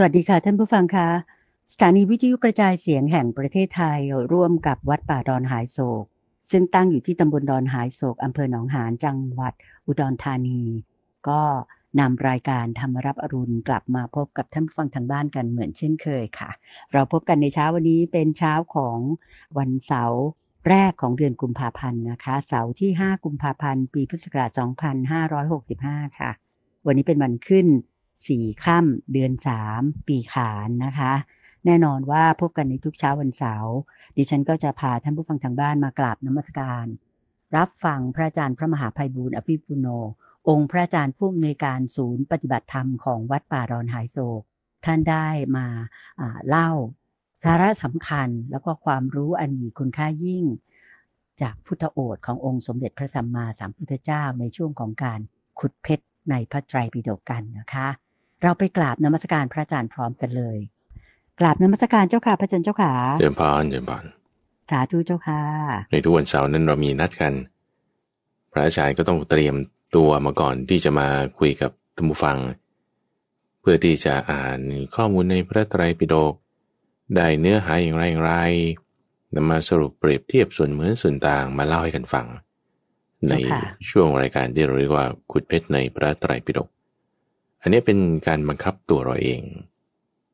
สวัสดีค่ะ ท่านผู้ฟังคะ สถานีวิทยุกระจายเสียงแห่งประเทศไทยร่วมกับวัดป่าดอนหายโศก ซึ่งตั้งอยู่ที่ตำบลดอนหายโศกอำเภอหนองหานจังหวัดอุดรธานี ก็นำรายการธรรมรับอรุณ กลับมาพบกับ ท่านผู้ฟังทางบ้านกันเหมือนเช่นเคยค่ะ เราพบกันในเช้าวันนี้เป็นเช้าของวันเสาร์แรกของเดือนกุมภาพันธ์นะคะ เสาร์ที่ 5 กุมภาพันธ์ปีพุทธศักราช 2565 ค่ะ วันนี้เป็นวันขึ้นสี่ค่ำเดือนสามปีขานนะคะ แน่นอนว่าพบกันในทุกเช้าวันเสาร์ดิฉันก็จะพาท่านผู้ฟังทางบ้านมากราบนมัสการ รับฟังพระอาจารย์พระมหาภัยบูร์อภิปุโน องค์พระอาจารย์ผู้อำนวยการศูนย์ปฏิบัติธรรมของวัดป่ารอนหายโศกท่านได้มาเล่า สาระสำคัญแล้วก็ความรู้อันมีคุณค่ายิ่ง จากพุทธโอษขององค์สมเด็จพระสัมมาสัมพุทธเจ้าในช่วงของการขุดเพชรในพระไตรปิฎกกันนะคะเราไปกราบนมัสการพระอาจารย์พร้อมกันเลย กราบนมัสการเจ้าค่ะพระาเจ้าค่ะเจิมพานเจิมพาน สาธุ เจ้าค่ะในทุกวันเสาร์นั้นเรามีนัดกัน พระอาจารย์ก็ต้องเตรียมตัวมาก่อนที่จะมาคุยกับท่านผู้ฟัง เพื่อที่จะอ่านข้อมูลในพระไตรปิฎกได้เนื้อหายอย่างไรอย่างไรนำมาสรุปเปรียบเทียบส่วนเหมือนส่วนต่างมาเล่าให้กันฟัง ในช่วงรายการที่เราเรียกว่าขุดเพชรในพระไตรปิฎกอันนี้เป็นการบังคับตัวเราเอง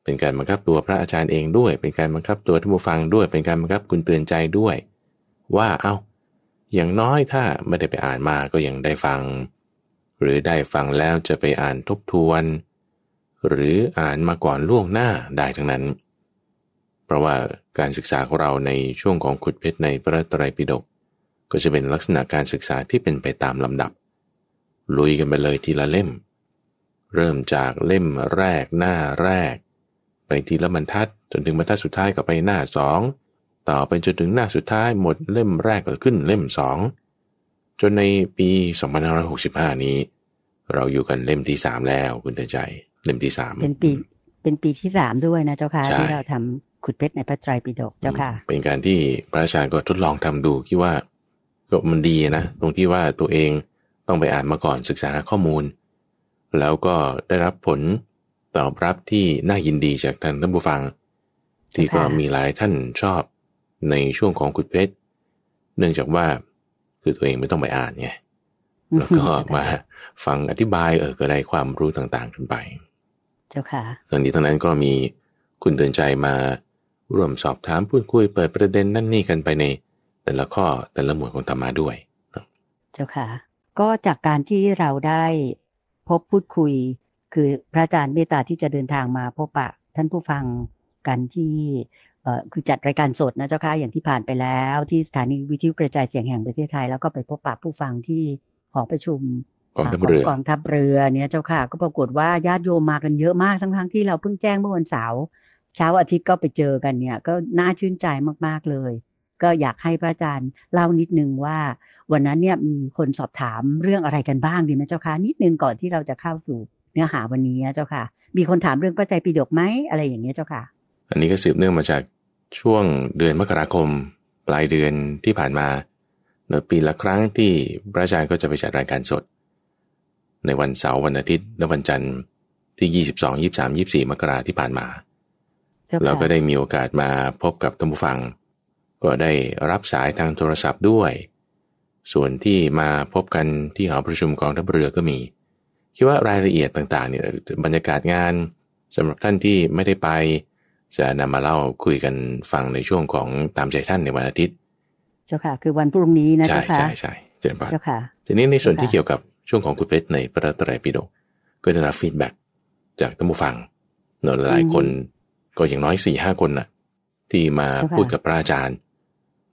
เป็นการบังคับตัวพระอาจารย์เองด้วย เป็นการบังคับตัวท่านผู้ฟังด้วย เป็นการบังคับคุณเตือนใจด้วย ว่าเอา้า อย่างน้อยถ้าไม่ได้ไปอ่านมาก็ยังได้ฟัง หรือได้ฟังแล้วจะไปอ่านทบทวน หรืออ่านมาก่อนล่วงหน้าได้ทั้งนั้น เพราะว่าการศึกษาของเราในช่วงของขุดเพชรในพระไตรปิฎก ก็จะเป็นลักษณะการศึกษาที่เป็นไปตามลำดับ ลุยกันไปเลยทีละเล่มเริ่มจากเล่มแรกหน้าแรก ไปทีละบรรทัด จนถึงบรรทัดสุดท้ายก็ไปหน้าสองต่อไปจนถึงหน้าสุดท้าย หมดเล่มแรกก็ขึ้นเล่มสองจนในปี2565 นี้ เราอยู่กันเล่มที่สามแล้วคุณเตือนใจเล่มที่สามเป็นปีเป็นปีที่สามด้วยนะเจ้าค่ะที่เราทำขุดเพชรในพระไตรปิฎกเจ้าค่ะ เป็นการที่พระอาจารย์ก็ทดลองทำดูคิดว่าก็มันดีนะ ตรงที่ว่าตัวเองต้องไปอ่านมาก่อนศึกษาข้อมูลแล้วก็ได้รับผลตอบรับที่น่ายินดีจากท่านท่านผู้ฟัง ที่ก็มีหลายท่านชอบในช่วงของคุดเพชร เนื่องจากว่าคือตัวเองไม่ต้องไปอ่านไงแล้วก็มาฟังอธิบายเออก็ได้ความรู้ต่างๆกันไป เจ้าค่ะทั้งนี้ทั้งนั้นก็มีคุณเตือนใจมาร่วมสอบถามพูดคุย เปิดประเด็นนั่นนี่กันไปใน แต่ละข้อแต่ละหมวดของธรรมะด้วย เจ้าค่ะ ก็จากการที่เราได้พบพูดคุยคือพระอาจารย์เมตตาที่จะเดินทางมาพบปะท่านผู้ฟังกันที่คือจัดรายการสดนะเจ้าค่ะอย่างที่ผ่านไปแล้ว ที่สถานีวิทยุกระจายเสียงแห่งประเทศไทยแล้วก็ไปพบปะผู้ฟังที่หอประชุมกองทัพเรือกองทัพเรือเนี่ยเจ้าค่ะ ก็ปรากฏว่าญาติโยมมากันเยอะมากทั้งทั้งที่เราเพิ่งแจ้งเมื่อวันเสาร์เช้าอาทิตย์ก็ไปเจอกัน เนี่ย ก็น่าชื่นใจมากๆเลยก็อยากให้พระอาจารย์เล่านิดนึงว่า วันนั้นเนี่ยมีคนสอบถามเรื่องอะไรกันบ้างดีไหมเจ้าคะนิดนึงก่อนที่เราจะเข้าสู่ เนื้อหาวันนี้เจ้าค่ะ มีคนถามเรื่องพระใจปีดกไหมอะไรอย่างเงี้ยเจ้าค่ะ อันนี้ก็สืบเนื่องมาจากช่วงเดือนมกราคม ปลายเดือนที่ผ่านมาโดยปีละครั้งที่พระอาจารย์ก็จะไปจัดรายการสด ในวันเสาร์วันอาทิตย์และวันจันทร์ที่ 22 23 24 มกราที่ผ่านมา เราก็ได้มีโอกาสมาพบกับท่านผู้ฟังก็ได้รับสายทางโทรศัพท์ด้วย ส่วนที่มาพบกันที่หอประชุมกองทัพเรือก็มี คิดว่ารายละเอียดต่างๆเนี่ยบรรยากาศงานสำหรับท่านที่ไม่ได้ไป จะนำมาเล่าคุยกันฟังในช่วงของตามใจท่านในวันอาทิตย์เจ้าค่ะคือวันพรุ่งนี้นะเจ้าค่ะใช่ใช่ใช่เจ้าค่ะทีนี้ในส่วนที่เกี่ยวกับช่วงของคุณเพชรในพระตรัยปิฎกก็จะรับฟีดแบ็จากท่านผู้ฟังนหลายคนก็อย่างน้อยสี่ห้าคนน่ะที่มาพูดกับพระอาจารย์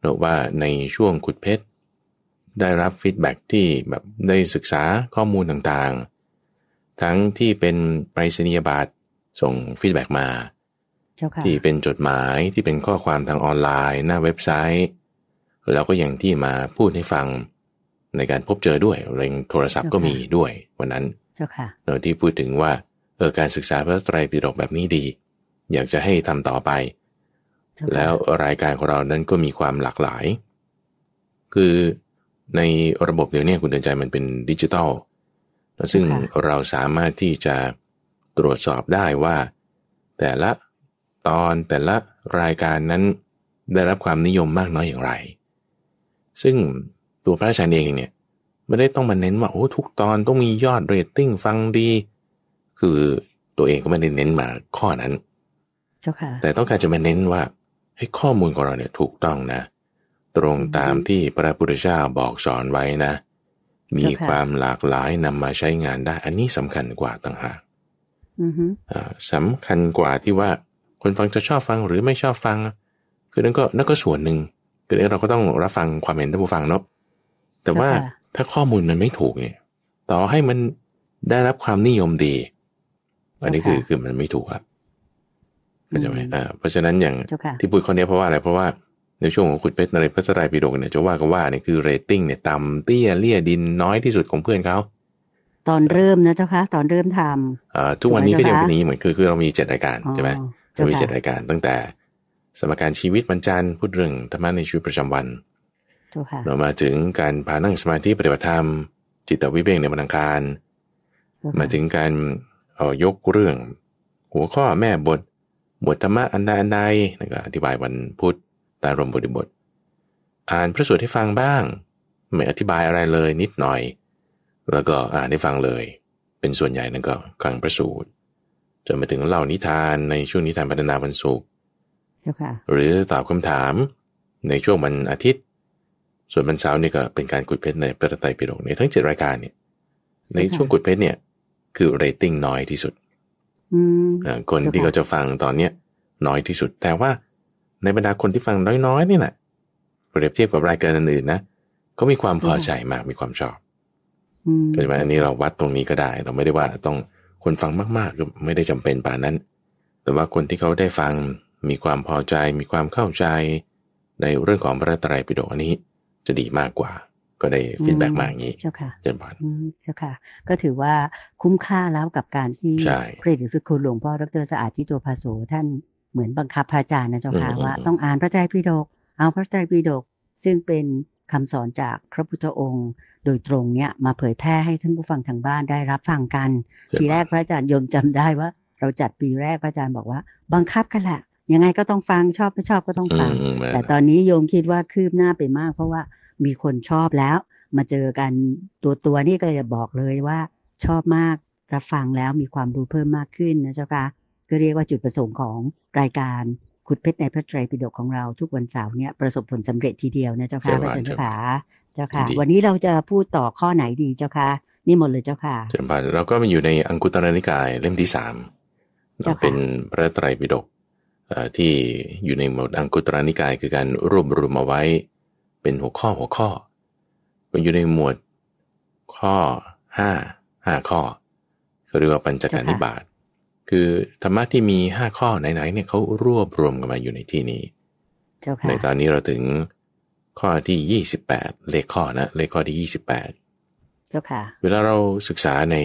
หรือว่าในช่วงขุดเพชรได้รับฟีดแบ็ที่แบบได้ศึกษาข้อมูลต่างๆ ทั้งที่เป็นไปรษณียบัตรส่งฟีดแบ็มา ที่เป็นจดหมายที่เป็นข้อความทางออนไลน์ หน้าเว็บไซต์ แล้วก็อย่างที่มาพูดให้ฟังในการพบเจอด้วยเรงโทรศัพท์ก็มีด้วยวันนั้นเราที่พูดถึงว่าเออการศึกษาพระไตรปิฎกแบบนี้ดี อยากจะให้ทำต่อไปแล้วรายการของเรานั้นก็มีความหลากหลาย คือในระบบเดี๋ยวนี้คุณเดินใจมันเป็นดิจิตอล ซึ่งเราสามารถที่จะตรวจสอบได้ว่า แต่ละตอนแต่ละรายการนั้นได้รับความนิยมมากน้อยอย่างไร ซึ่งตัวพระราชาเองเนี่ย ไม่ได้ต้องมาเน้นว่า โอ้ ทุกตอนต้องมียอดเรตติ้งฟังดี คือตัวเองก็ไม่ได้เน้นมาข้อนั้น แต่ต้องการจะมาเน้นว่าให้ข้อมูลของเราเนี่ยถูกต้องนะ ตรงตามที่พระพุทธเจ้าบอกสอนไว้นะมีความหลากหลายนำมาใช้งานได้ อันนี้สำคัญกว่าต่างหากสำคัญกว่าที่ว่า คนฟังจะชอบฟังหรือไม่ชอบฟัง คือนั่นก็นั่นก็ส่วนหนึ่งคือเราก็ต้องรับฟังความเห็นท่านผู้ฟังเนาะแต่ว่าถ้าข้อมูลมันไม่ถูกเนี่ย ต่อให้มันได้รับความนิยมดี อันนี้คือคือมันไม่ถูกครับเข้าใจไหมอ่าเพราะฉะนั้นอย่างที่พูดคนนี้เพราะว่าอะไร เพราะว่าในช่วงของขุดเพชรในพระสไตรปิฎกเนี่ยจะว่ากันว่าเนี่ยคือเรตติ้งเนี่ยต่ำเตี้ยเลี่ยดินน้อยที่สุดของเพื่อนเขาตอนเริ่มนะเจ้าคะตอนเริ่มทำอ่าทุกวันนี้ก็ยังเป็นนี้เหมือนคือคือเรามีเจ็ดรายการใช่ไหมเรามีเจ็ดรายการ ตั้งแต่สมการชีวิตบรรจันพูดเรื่องธรรมะในชีวิตประจำวัน เรามาถึงการพานั่งสมาธิปฏิบัติธรรม จิตวิเวกในบันังการ มาถึงการเอายกเรื่องหัวข้อแม่บทหมวดธรรมะอันใดอันใดนะก็อธิบายวันพุธตารมบริบท อ่านพระสูตรให้ฟังบ้าง ไม่อธิบายอะไรเลยนิดหน่อย แล้วก็อ่านให้ฟังเลย เป็นส่วนใหญ่นั่นก็กลางพระสูตรจนมาถึงเล่านิทานในช่วงนิทานพัฒนาวันศุกร์หรือตอบคำถามในช่วงวันอาทิตย์ ส่วนวันเสาร์นี่ก็เป็นการกุดเพชรในประไตรปิฎกในทั้งเจ็ดรายการเนี่ยในช่วงกุดเพชรเนี่ย คือเรตติ้งน้อยที่สุดคนที่เขาจะฟังตอนเนี้ยน้อยที่สุด แต่ว่าในบรรดาคนที่ฟังน้อยๆนี่แหละเปรียบเทียบกับรายการอื่นๆนะก็มีความพอใจมาก มีความชอบก็ใช่ไหมอันนี้เราวัดตรงนี้ก็ได้ เราไม่ได้ว่าต้องคนฟังมาก ๆ ก็ไม่ได้จำเป็นป่านนั้น แต่ว่าคนที่เขาได้ฟังมีความพอใจ มีความเข้าใจ ในเรื่องของพระตรัยปิฎกอันนี้ จะดีมากกว่าก็ได้ฟีดแบ็กมาอย่างนี้เจ้าค่ะเจนพรเจ้าค่ะ ก็ถือว่าคุ้มค่าแล้วกับการที่พระเดชพระคุณหลวง พ่อดรสะอาดที่ตัวภาโสท่านเหมือนบังคับพระอาจารย์นะเจ้าค่ะว่าต้องอ่านพระไตรปิฎกเอาพระไตรปิฎกซึ่งเป็นคำสอนจากพระพุทธองค์โดยตรงเนี่ยมาเผยแพร่ให้ท่านผู้ฟังทางบ้านได้รับฟังกัน ทีแรกพระอาจารย์ยมจำได้ว่า เราจัดปีแรกพระอาจารย์บอกว่า บังคับกันแหละ ยังไงก็ต้องฟังชอบไม่ชอบก็ต้องฟังแต่ตอนนี้โยมคิดว่าคืบหน้าไปมากเพราะว่ามีคนชอบแล้วมาเจอกันตัวตัวนี่ก็จะบอกเลยว่าชอบมาก รับฟังแล้วมีความรู้เพิ่มมากขึ้นนะเจ้าค่ะ ก็เรียกว่าจุดประสงค์ของรายการขุดเพชรใน พระไตรปิฎกของเราทุกวันเสาร์เนี่ยประสบผลสำเร็จทีเดียวนะเจ้าค่ะพระอาจารย์เจ้าค่ะเจ้าค่ะวันนี้เราจะพูดต่อข้อไหนดีเจ้าค่ะนี่หมดเลยเจ้าค่ะเจ้าบาะเราก็มาอยู่ในอังคุตรนิกายเล่มที่สามเราเป็นพระไตรปิฎกที่อยู่ในหมวดอังคุตรนิกาย คือการรวบรวมมาไว้เป็นหัวข้อหัวข้อมันอยู่ในหมวดข้อห้าห้าข้อเรียกว่าปัญจการนิบาตคือธรรมะที่มีห้าข้อไหนๆเนี่ยเขารวบรวมกันมาอยู่ในที่นี้ ในตอนนี้เราถึงข้อที่ยี่สิบแปดเลขข้อนะ เลขข้อที่ยีเจ้าค่ะ เวลาเราศึกษาใน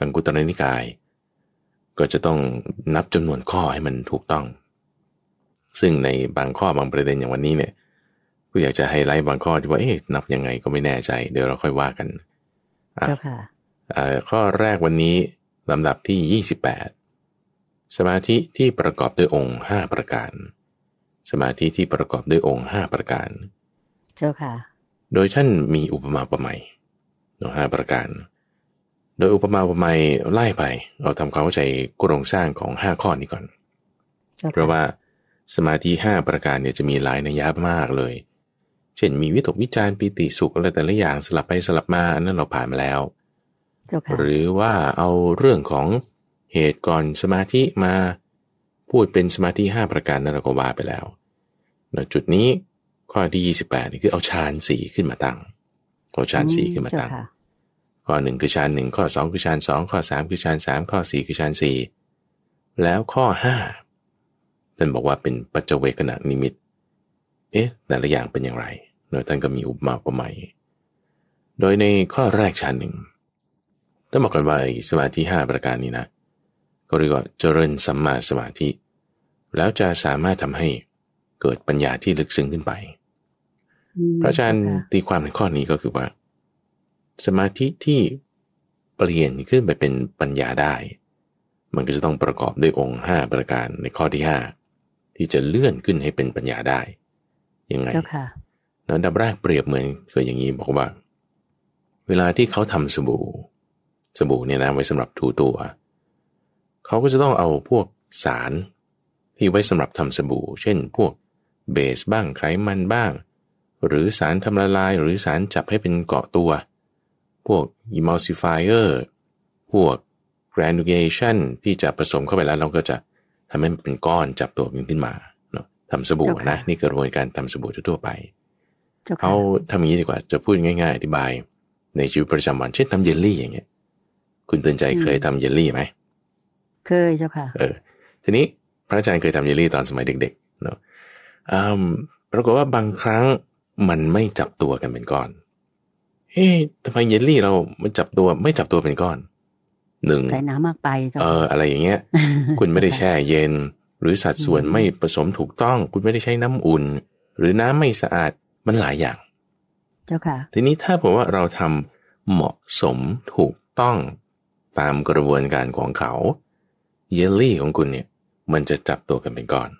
อังกุตรนิกาย ก็จะต้องนับจำนวนข้อให้มันถูกต้อง ซึ่งในบางข้อบางประเด็นอย่างวันนี้เนี่ยก็อยากจะไฮไลท์บางข้อที่ว่า เอ๊ะ นับยังไงก็ไม่แน่ใจ เดี๋ยวเราค่อยว่ากันเจ้าค่ะข้อแรกวันนี้ลำดับที่28สมาธิที่ประกอบด้วยองค์5ประการ สมาธิที่ประกอบด้วยองค์5ประการ เจ้าค่ะ โดยท่านมีอุปมาอุปไมยห้าประการ โดยอุปมาอุปไมยไล่ไป เราทำความเข้าใจโครงสร้างของห้าข้อนี้ก่อน เพราะว่าสมาธิห้าประการเนี่ยจะมีหลายนัยยะมากเลยเช่นมีวิตกวิจารปีติสุขอะไรแต่ละอย่างสลับไปสลับมาอันนั้นเราผ่านมาแล้วหรือว่าเอาเรื่องของเหตุก่อนสมาธิมาพูดเป็นสมาธิ5ประการนั้นเราก็ว่าไปแล้วจุดนี้ข้อที่28นี่คือเอาฌานสีขึ้นมาตั้งเอาฌานสีขึ้นมาตั้งข้อหนึ่งคือฌานหนึ่งข้อสองคือฌานสองข้อสามคือฌานสามข้อสี่คือฌานสี่แล้วข้อห้าท่านบอกว่าเป็นปัจเจเวกขณะนิมิตเอ๊ะแต่ละอย่างเป็นอย่างไร โดยท่านก็มีอุปมาอุปไมยโดยในข้อแรกชั้นหนึ่งต้องบอกกันว่าสมาธิ5ประการนี้นะ ก็เรียกว่าเจริญสัมมาสมาธิ แล้วจะสามารถทำให้เกิดปัญญาที่ลึกซึ้งขึ้นไปพระอาจารย์ตีความในข้อนี้ก็คือว่า สมาธิที่เปลี่ยนขึ้นไปเป็นปัญญาได้ มันก็จะต้องประกอบด้วยองค์5ประการในข้อที่ 5 ที่จะเลื่อนขึ้นให้เป็นปัญญาได้ยังไงแล้วดับแรกเปรียบเหมือนคืออย่างนี้บอกว่าเวลาที่เขาทำสบู่ สบู่เนี่ยนะไว้สำหรับถูตัว เขาก็จะต้องเอาพวกสารที่ไว้สำหรับทำสบู่ เช่นพวกเบสบ้างไขมันบ้าง หรือสารทำละลายหรือสารจับให้เป็นเกาะตัว พวก emulsifier พวก granulation ที่จะผสมเข้าไปแล้ว เราก็จะทำให้มันเป็นก้อนจับตัวกันขึ้นมาทำสบู่นะนี่กระบวนการทำสบู่ทั่วไปเขาทำอย่างนี้ดีกว่าจะพูดง่าย ๆ อธิบาย ในชีวิตประจำวันเช่นทำเยลลี่อย่างเงี้ย คุณเตือนใจเคยทำเยลลี่ไหมเคยเจ้าค่ะ เออ ทีนี้พระอาจารย์เคยทำเยลลี่ตอนสมัยเด็กๆเนาะปรากฏว่าบางครั้งมันไม่จับตัวกันเป็นก้อน เฮ้ยทำไมเยลลี่เรามันจับตัวไม่จับตัวเป็นก้อนหนึ่งใส่น้ำมากไปเออ อะไรอย่างเงี้ย คุณไม่ได้แช่เย็นหรือสัดส่วนไม่ผสมถูกต้อง คุณไม่ได้ใช้น้ำอุ่นหรือน้ำไม่สะอาด มันหลายอย่าง เจ้าค่ะ ทีนี้ถ้าผมว่าเราทำเหมาะสมถูกต้องตามกระบวนการของเขาเยลลี่ของคุณเนี่ย มันจะจับตัวกันเป็นก้อน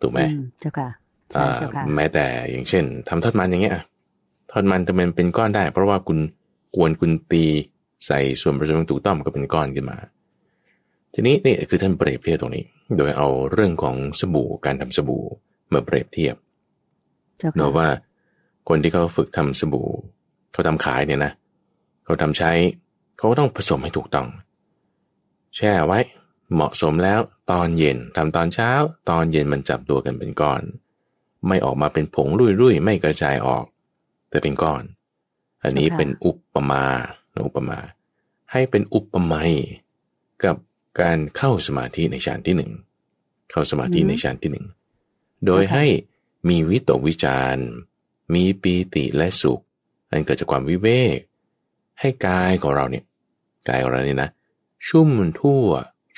ถูกไหม เจ้าค่ะ แม้แต่อย่างเช่น ทำทอดมันอย่างเงี้ยทอดมันทำ็นเป็นก้อนได้ เพราะว่าคุณกวนคุณตีใส่ส่วนผสมถูกต้องก็เป็นก้อนขึ้นมาทีนี้นี่คือท่านเปรียบเทียบตรงนี้ โดยเอาเรื่องของสบู่การทำสบู่มาเปรียบเทียบเนาะว่าคนที่เขาฝึกทำสบู่ เขาทำขายเนี่ยนะ เขาทำใช้เขาต้องผสมให้ถูกต้อง แช่ไว้ เหมาะสมแล้วตอนเย็นทำตอนเช้า ตอนเย็นมันจับตัวกันเป็นก้อน ไม่ออกมาเป็นผงรุ่ยๆ ไม่กระจายออก แต่เป็นก้อน อันนี้เป็นอุปมาอุปมา ให้เป็นอุปไมยกับการเข้าสมาธิในฌานที่หนึ่ง เข้าสมาธิในฌานที่หนึ่ง โดยให้มีวิตกวิจารมีปีติและสุข อันเกิดจากความวิเวก ให้กายของเราเนี่ย กายของเราเนี่ยนะ ชุ่มทั่ว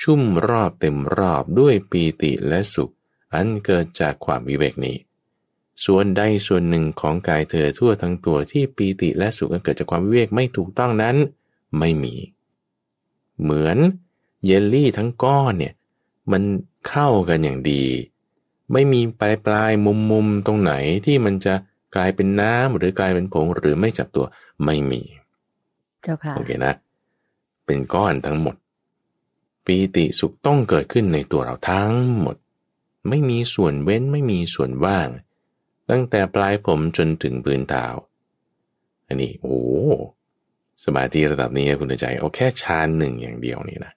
ชุ่มรอบเต็มรอบด้วยปีติและสุข อันเกิดจากความวิเวกนี้ ส่วนใดส่วนหนึ่งของกายเธอทั่วทั้งตัวที่ปีติและสุขอันเกิดจากความวิเวกไม่ถูกต้องนั้น ไม่มี เหมือนเยลลี่ทั้งก้อนเนี่ย มันเข้ากันอย่างดี ไม่มีปลายปลายมุมมุมตรงไหนที่มันจะกลายเป็นน้ำหรือกลายเป็นผง หรือไม่จับตัวไม่มีเจ้าค่ะโอเคนะ เป็นก้อนทั้งหมด ปีติสุขต้องเกิดขึ้นในตัวเราทั้งหมด ไม่มีส่วนเว้นไม่มีส่วนว่าง ตั้งแต่ปลายผมจนถึงพื้นเท้าอันนี้โอ้สมาธิระดับนี้คุณใจเอาแค่ชานหนึ่งอย่างเดียวนี่นะ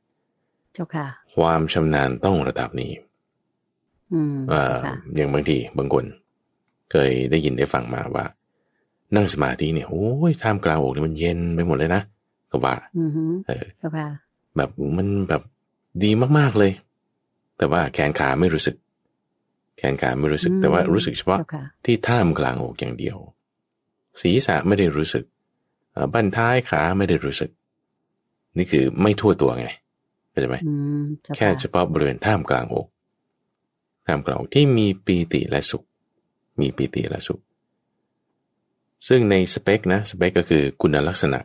จ้าค่ะความชำนาญต้องระดับนี้ อืมอ่าอย่างบางที บางคน เคยได้ยินได้ฟังมาว่า นั่งสมาธิเนี่ยโอ้ยท่ามกลางอกเนี่ยมันเย็นไปหมดเลยนะก็ว่าเออแบบมันแบบดีมากๆเลย แต่ว่าแขนขาไม่รู้สึก แขนขาไม่รู้สึก แต่ว่ารู้สึกเฉพาะที่ท่ามกลางอกอย่างเดียว ศีรษะไม่ได้รู้สึกบั้นท้าย ขาไม่ได้รู้สึก นี่คือไม่ทั่วตัวไงข้าใจไหมแค่เฉพาะบริเวณท่ามกลางอกท่ามกลางอกที่มีปีติและสุข มีปีติและสุข ซึ่งในสเปกนะสเปกก็คือคุณลักษณะ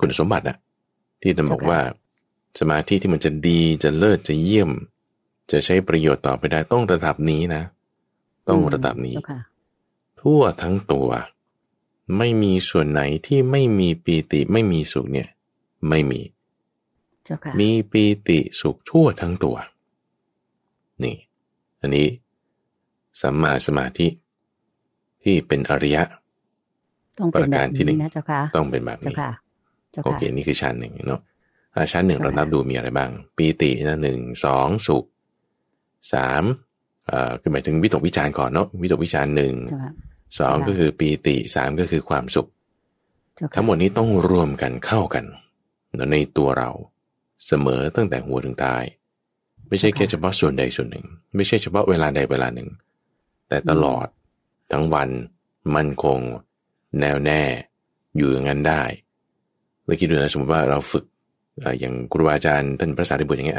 คุณสมบัติอะที่จะบอกว่า สมาธิที่มันจะดี จะเลิศจะเยี่ยม จะใช้ประโยชน์ต่อไปได้ต้องระดับนี้นะต้องระดับนี้ทั่วทั้งตัว ไม่มีส่วนไหนที่ไม่มีปีติไม่มีสุข เนี่ย ไม่มีมีปีติสุขทั่วทั้งตัว นี่ อันนี้สัมมาสมาธิที่เป็นอริยะ ต้องเป็นแบบนี้นะเจ้าค่ะต้องเป็นแบบนี้โอเคนี่คือชั้นหนึ่งเนาะชั้นหนึ่งเรานับดูมีอะไรบ้าง ปีตินะหนึ่งสองสุขสามเอ่อคือหมายถึง วิตกวิจารณ์ก่อนเนาะวิตกวิจารณ์หนึ่งสองก็คือปีติสามก็คือความสุข ทั้งหมดนี้ต้องรวมกันเข้ากันในตัวเราเสมอตั้งแต่หัวถึงตาย ไม่ใช่แค่เฉพาะส่วนใดส่วนหนึ่ง ไม่ใช่เฉพาะเวลาใดเวลาหนึ่ง แต่ตลอดทั้งวันมั่นคง แน่วแน่อยู่อย่างนั้นได้เราคิดดูนะสมมติว่าเราฝึกอย่างครูบาอาจารย์ท่านพระสารีบุตรอย่างเงี้ย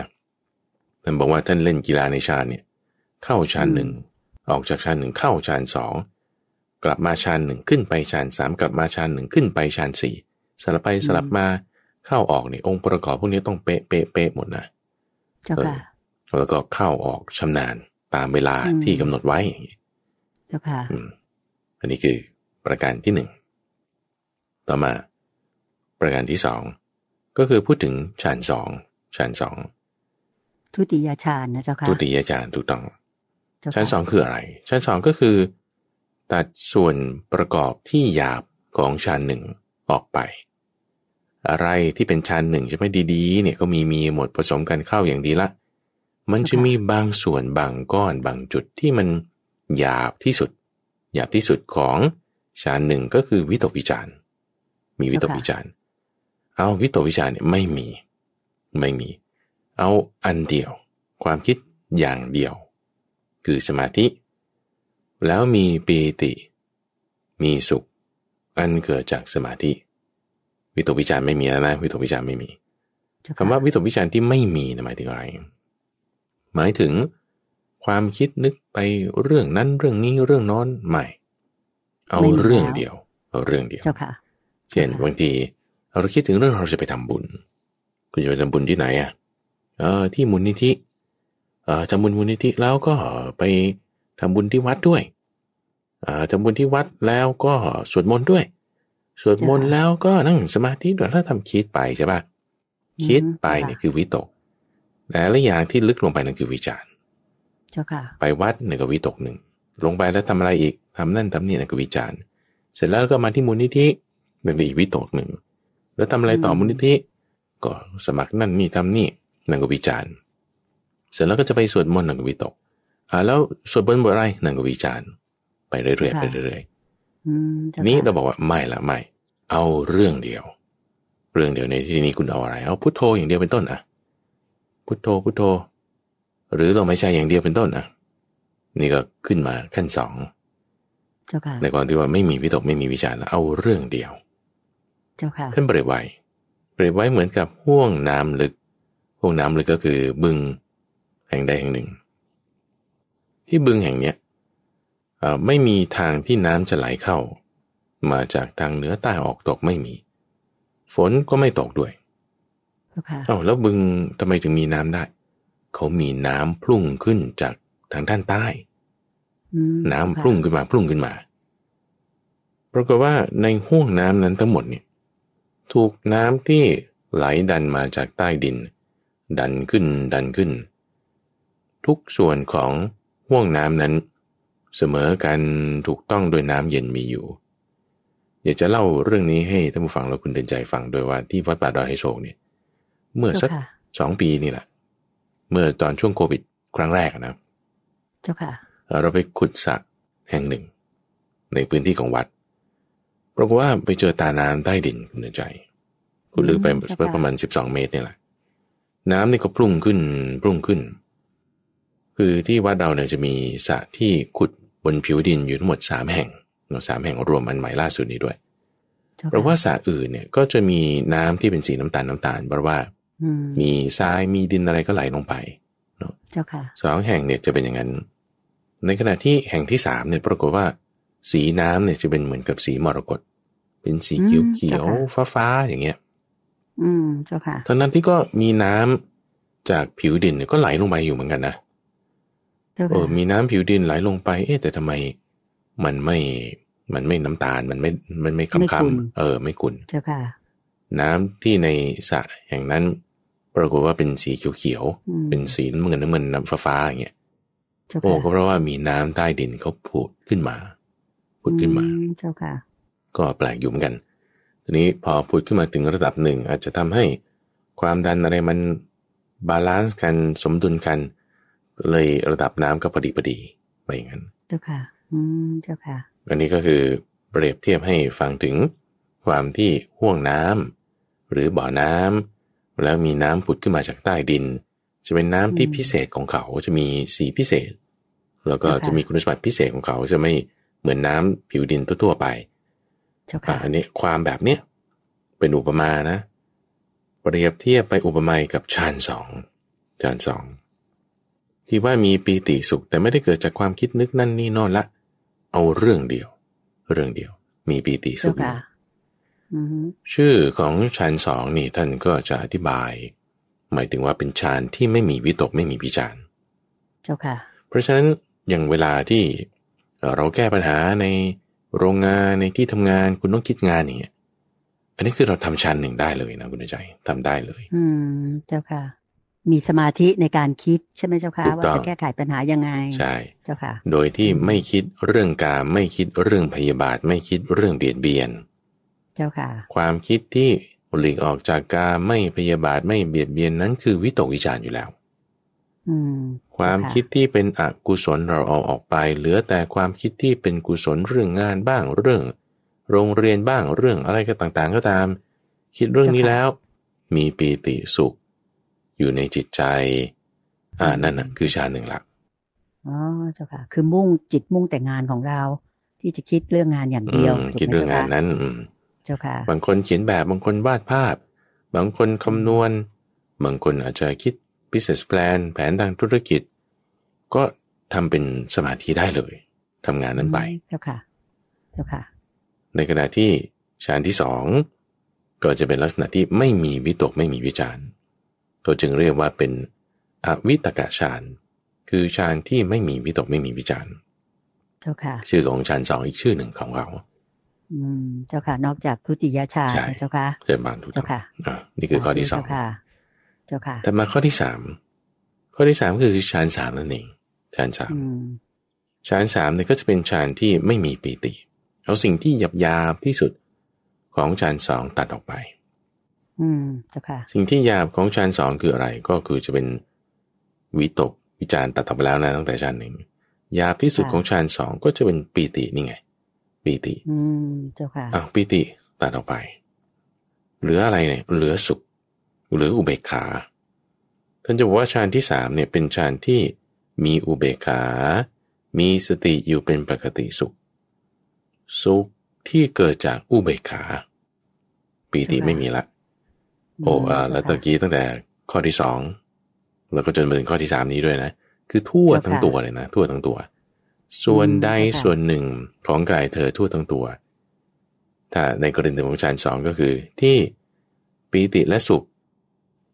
ท่านบอกว่าท่านเล่นกีฬาในชาญเนี่ยเข้าชาญหนึ่งออกจากชาญหนึ่งเข้าชาญสองกลับมาชาญหนึ่งขึ้นไปชาญสามกลับมาชาญหนึ่งขึ้นไปชาญสี่สลับไปสลับมาเข้าออกนี่องค์ประกอบพวกนี้ต้องเป๊ะเป๊ะเป๊ะหมดนะจ้าค่ะแล้วก็เข้าออกชำนาญตามเวลาที่กำหนดไว้เจ้าค่ะอันนี้คือประการที่หนึ่งต่อมา ประการที่สองก็คือพูดถึงฌานสองฌานสองทุติยฌานนะเจ้าค่ะทุติยฌานถูกต้องชั้นสองคืออะไร ชั้นสองก็คือ ตัดส่วนประกอบที่หยาบของชั้นหนึ่งออกไปอะไรที่เป็นชั้นหนึ่งใช่ไหมดีๆ เนี่ยก็มีมีหมดผสมกันเข้าอย่างดีละ มันจะมีบางส่วนบางก้อนบางจุดที่มัน หยาบที่สุดหยาบที่สุดของชั้นหนึ่งก็คือวิตกวิจารมีวิตกวิจารเอาวิตกวิจารเนี่ยไม่มี ไม่มี เอาอันเดียว ความคิดอย่างเดียว คือสมาธิ แล้วมีปีติ มีสุข อันเกิดจากสมาธิวิตกวิจารไม่มีแล้วนะวิตกวิจารไม่มีคำว่าวิตกวิจารที่ไม่มีหมายถึงอะไร หมายถึงความคิดนึกไปเรื่องนั้นเรื่องนี้เรื่องนอนใหม่ เอาเรื่องเดียวเอาเรื่องเดียวเช่นบางทีเราคิดถึงเรื่องเราจะไปทำบุญคุณจะไปทำบุญที่ไหนอ่ะเออที่มูลนิธิเออทำบุญมูลนิธิแล้วก็ไปทำบุญที่วัดด้วยเออทำบุญที่วัดแล้วก็ สวดมนต์ด้วยสวดมนต์แล้วก็นั่งสมาธิด้วถ้าทำคิดไปใช่ปะคิดไปเนี่ยคือวิตก แต่ละอย่างที่ลึกลงไปนั่นคือวิจารณ์ไปวัดหนึ่งก็วิตกหนึ่ง ลงไปแล้วทำอะไรอีกทำนั่นทำนี่นั่นก็วิจารณ์เสร็จแล้วก็มาที่มูลนิธินั่นก็อีกวิตกหนึ่ง แล้วทำอะไรต่อมูลนิธิก็สมัครนั่นนี่ทำนี่นั่นก็วิจารณ์เสร็จแล้วก็จะไปสวดมนต์นั่นก็วิตก อ่าแล้วสวดบนบทอะไรนั่นก็วิจารณ์ไปเรื่อยๆไปเรื่อยๆนี้เราบอกว่าไม่ละไม่ เอาเรื่องเดียว เรื่องเดียวในที่นี้คุณเอาอะไร เอาพุทโธอย่างเดียวเป็นต้นอ่ะ พุทโธพุทโธ หรือเราไม่ใช่อย่างเดียวเป็นต้นอ่ะ นี่ก็ขึ้นมาขั้นสองในความที่ว่าไม่มีวิตกไม่มีวิจารแล้วเอาเรื่องเดียวท่านเปรียบไว้เปรียบไว้เหมือนกับห่วงน้ำลึก ห่วงน้ำลึกก็คือบึงแห่งใดแห่งหนึ่ง ที่บึงแห่งเนี้ยไม่มีทางที่น้ำจะไหลเข้า มาจากทางเหนือใต้ออกตกไม่มี ฝนก็ไม่ตกด้วยเอ้าแล้วบึงทำไมถึงมีน้ำได้ เขามีน้ำพุ่งขึ้นจากทางด้านใต้ น้ำพุ่งขึ้นมาพุ่งขึ้นมาปรากฏว่าในห้วงน้ำนั้นทั้งหมดเนี่ย ถูกน้ำที่ไหลดันมาจากใต้ดิน ดันขึ้นดันขึ้น ทุกส่วนของห้วงน้ำนั้นเสมอกันถูกต้องโดยน้ำเย็นมีอยู่ อยากจะเล่าเรื่องนี้ให้ท่านผู้ฟังและคุณเดินใจฟังโดยว่าที่วัดป่าดอนไฮโซกเนี่ย เมื่อสักสองปีนี่แหละเมื่อตอนช่วงโควิดครั้งแรกนะ เจ้าค่ะ เราไปขุดสระแห่งหนึ่ง ในพื้นที่ของวัดปรากฏว่าไปเจอตาน้ำใต้ดินคุณเดินใจ คุณลึกไปประมาณสิบสองเมตรนี่แหละน้ำนี่ก็พุ่งขึ้นพุ่งขึ้น คือที่วัดเราเนี่ยจะมีสระที่ขุดบนผิวดิน อยู่ทั้งหมดสามแห่งเนาะสแห่งรวมอันใหม่ล่าสุดนี้ด้วยเพราะว่าสาอื่นเนี่ยก็จะมีน้ำที่เป็นสีน้ำตาลน้ำตาลเพราะว่ามีทรายมีดินอะไรก็ไหลลงไปเนาะสองแห่งเนี่ยจะเป็นอย่างนั้นในขณะที่แห่งที่สามเนี่ยปรากฏว่าสีน้ำเนี่ยจะเป็นเหมือนกับสีมรกตเป็นสีเขียวเขียวฟ้าฟ้าอย่างเงี้ย อืมเจ้าค่ะทั้งนั้นที่ก็มีน้ำจากผิวดินเนี่ยก็ไหลลงไปอยู่เหมือนกันนะเออ มีน้ำผิวดินไหลลงไป เอ๊ะ แต่ทำไมมันไม่ มันไม่น้ำตาล มันไม่ มันไม่คำคำเออ ไม่ขุ่นเจ้าค่ะ น้ำที่ในสระแห่งนั้น ปรากฏว่าเป็นสีเขียว ๆ เป็นสีน้ำเงินน้ำเงนน้ำฟ้าๆอย่างเงี้ยโอ้ ก็เพราะว่ามีน้ำใต้ดินเขาผุดขึ้นมาผุดขึ้นมา เจ้าค่ะ ก็แปลกอยู่เหมือนกัน ทีนี้พอผุดขึ้นมาถึงระดับหนึ่ง อาจจะทำให้ความดันอะไรมันบาลานซ์กันสมดุลกันเลยระดับน้ำก็พอดีพอดีไปอย่างนั้นเจ้าค่ะ อืมเจ้าค่ะ อันนี้ก็คือเปรียบเทียบให้ฟังถึงความที่ห่วงน้ำ หรือบ่อน้ำ แล้วมีน้ำผุดขึ้นมาจากใต้ดิน จะเป็นน้ำที่พิเศษของเขาจะมีสีพิเศษ แล้วก็จะมีคุณสมบัติพิเศษของเขาจะไม่เหมือนน้ำผิวดินทั่วๆไปเจ้าค่ะ อันนี้ความแบบเนี้ยเป็นอุปมานะเปรียบเทียบไปอุปมากับฌานสองฌานสองที่ว่ามีปีติสุข แต่ไม่ได้เกิดจากความคิดนึกนั่นนี่นอนละ เอาเรื่องเดียวเรื่องเดียว มีปีติสุขชื่อของฌานสองนี่ท่านก็จะอธิบาย หมายถึงว่าเป็นฌานที่ไม่มีวิตกไม่มีพิจารณเจ้าค่ะ เพราะฉะนั้นอย่างเวลาที่เราแก้ปัญหาในโรงงานในที่ทำงานคุณต้องคิดงานอย่างเงี้ยอันนี้คือเราทำชานหนึ่งได้เลยนะคุณใจทำได้เลย อืมเจ้าค่ะมีสมาธิในการคิดใช่ไหมเจ้าค่ะว่าจะแก้ไขปัญหายังไงใช่เจ้าค่ะโดยที่ไม่คิดเรื่องการไม่คิดเรื่องพยาบาทไม่คิดเรื่องเบียดเบียน เจ้าค่ะ ความคิดที่หลีกออกจากการไม่พยาบาทไม่เบียดเบียนนั้นคือวิตกวิจารณ์อยู่แล้วความคิดที่เป็นอกุศลเราเอาออกไป เหลือแต่ความคิดที่เป็นกุศลเรื่องงานบ้างเรื่อง โรงเรียนบ้างเรื่องอะไรก็ต่างๆ ก็ตาม คิดเรื่องนี้แล้ว มีปีติสุขอยู่ในจิตใจ อ่านั่นนะคือฌานหนึ่งหลักอ๋อเจ้าค่ะ คือมุ่งจิตมุ่งแต่งานของเรา ที่จะคิดเรื่องงานอย่างเดียว คิดเรื่องงานนั้นเจ้าค่ะ บางคนเขียนแบบบางคนวาดภาพ บางคนคำนวณ บางคนอาจจะคิด business plan แผนทางธุรกิจ ก็ทำเป็นสมาธิได้เลยทำงานนั้นไปเจ้าค่ะเจ้าค่ะ ในขณะที่ฌานที่สองก็จะเป็นลักษณะที่ไม่มีวิตกไม่มีวิจารณ์ัวจึงเรียกว่าเป็นอวิตกะฌาน คือฌานที่ไม่มีวิตกไม่มีวิจารณ์ชื่อของฌานสองอีกชื่อหนึ่งของเราอืมเจ้าค่ะ นอกจากทุติยชาเจ้าค่ะเจ้าบางทุต้าค่ะนี่คือข้อที่สองเจ้าค่ะแต่มาข้อที่สาม ข้อที่สามคือฌานสามนั่นเองฌานสามฌานสามเนี่ยก็จะเป็นฌานที่ไม่มีปีติเอาสิ่งที่หยาบยาบที่สุดของฌานสองตัดออกไปจ้าค่ะสิ่งที่หยาบของฌานสองคืออะไร ก็คือจะเป็นวิตกวิจารตัดถับไปแล้วนะตั้งแต่ฌานหนึ่งหยาบที่สุดของฌานสองก็จะเป็นปีตินี่ไงปีติอืมเจ้าค่ะอ้าวปีติตัดออกไป เหลืออะไรเนี่ย เหลือสุขเหลืออุเบกขา ท่านจะบอกว่าฌานที่สามเนี่ย เป็นฌานที่มีอุเบกขา มีสติอยู่เป็นปกติสุข สุขที่เกิดจากอุเบกขาปีติไม่มีละโอ้แล้วตะกี้ตั้งแต่ข้อที่สองแล้วก็จนมาถึงข้อที่สามนี้ด้วยนะ คือทั่วทั้งตัวเลยนะทั่วทั้งตัว ส่วนใดส่วนหนึ่งของกายเธอทั่วทั้งตัว ถ้าในกรณีของฌานสองก็คือที่ปีติและสุข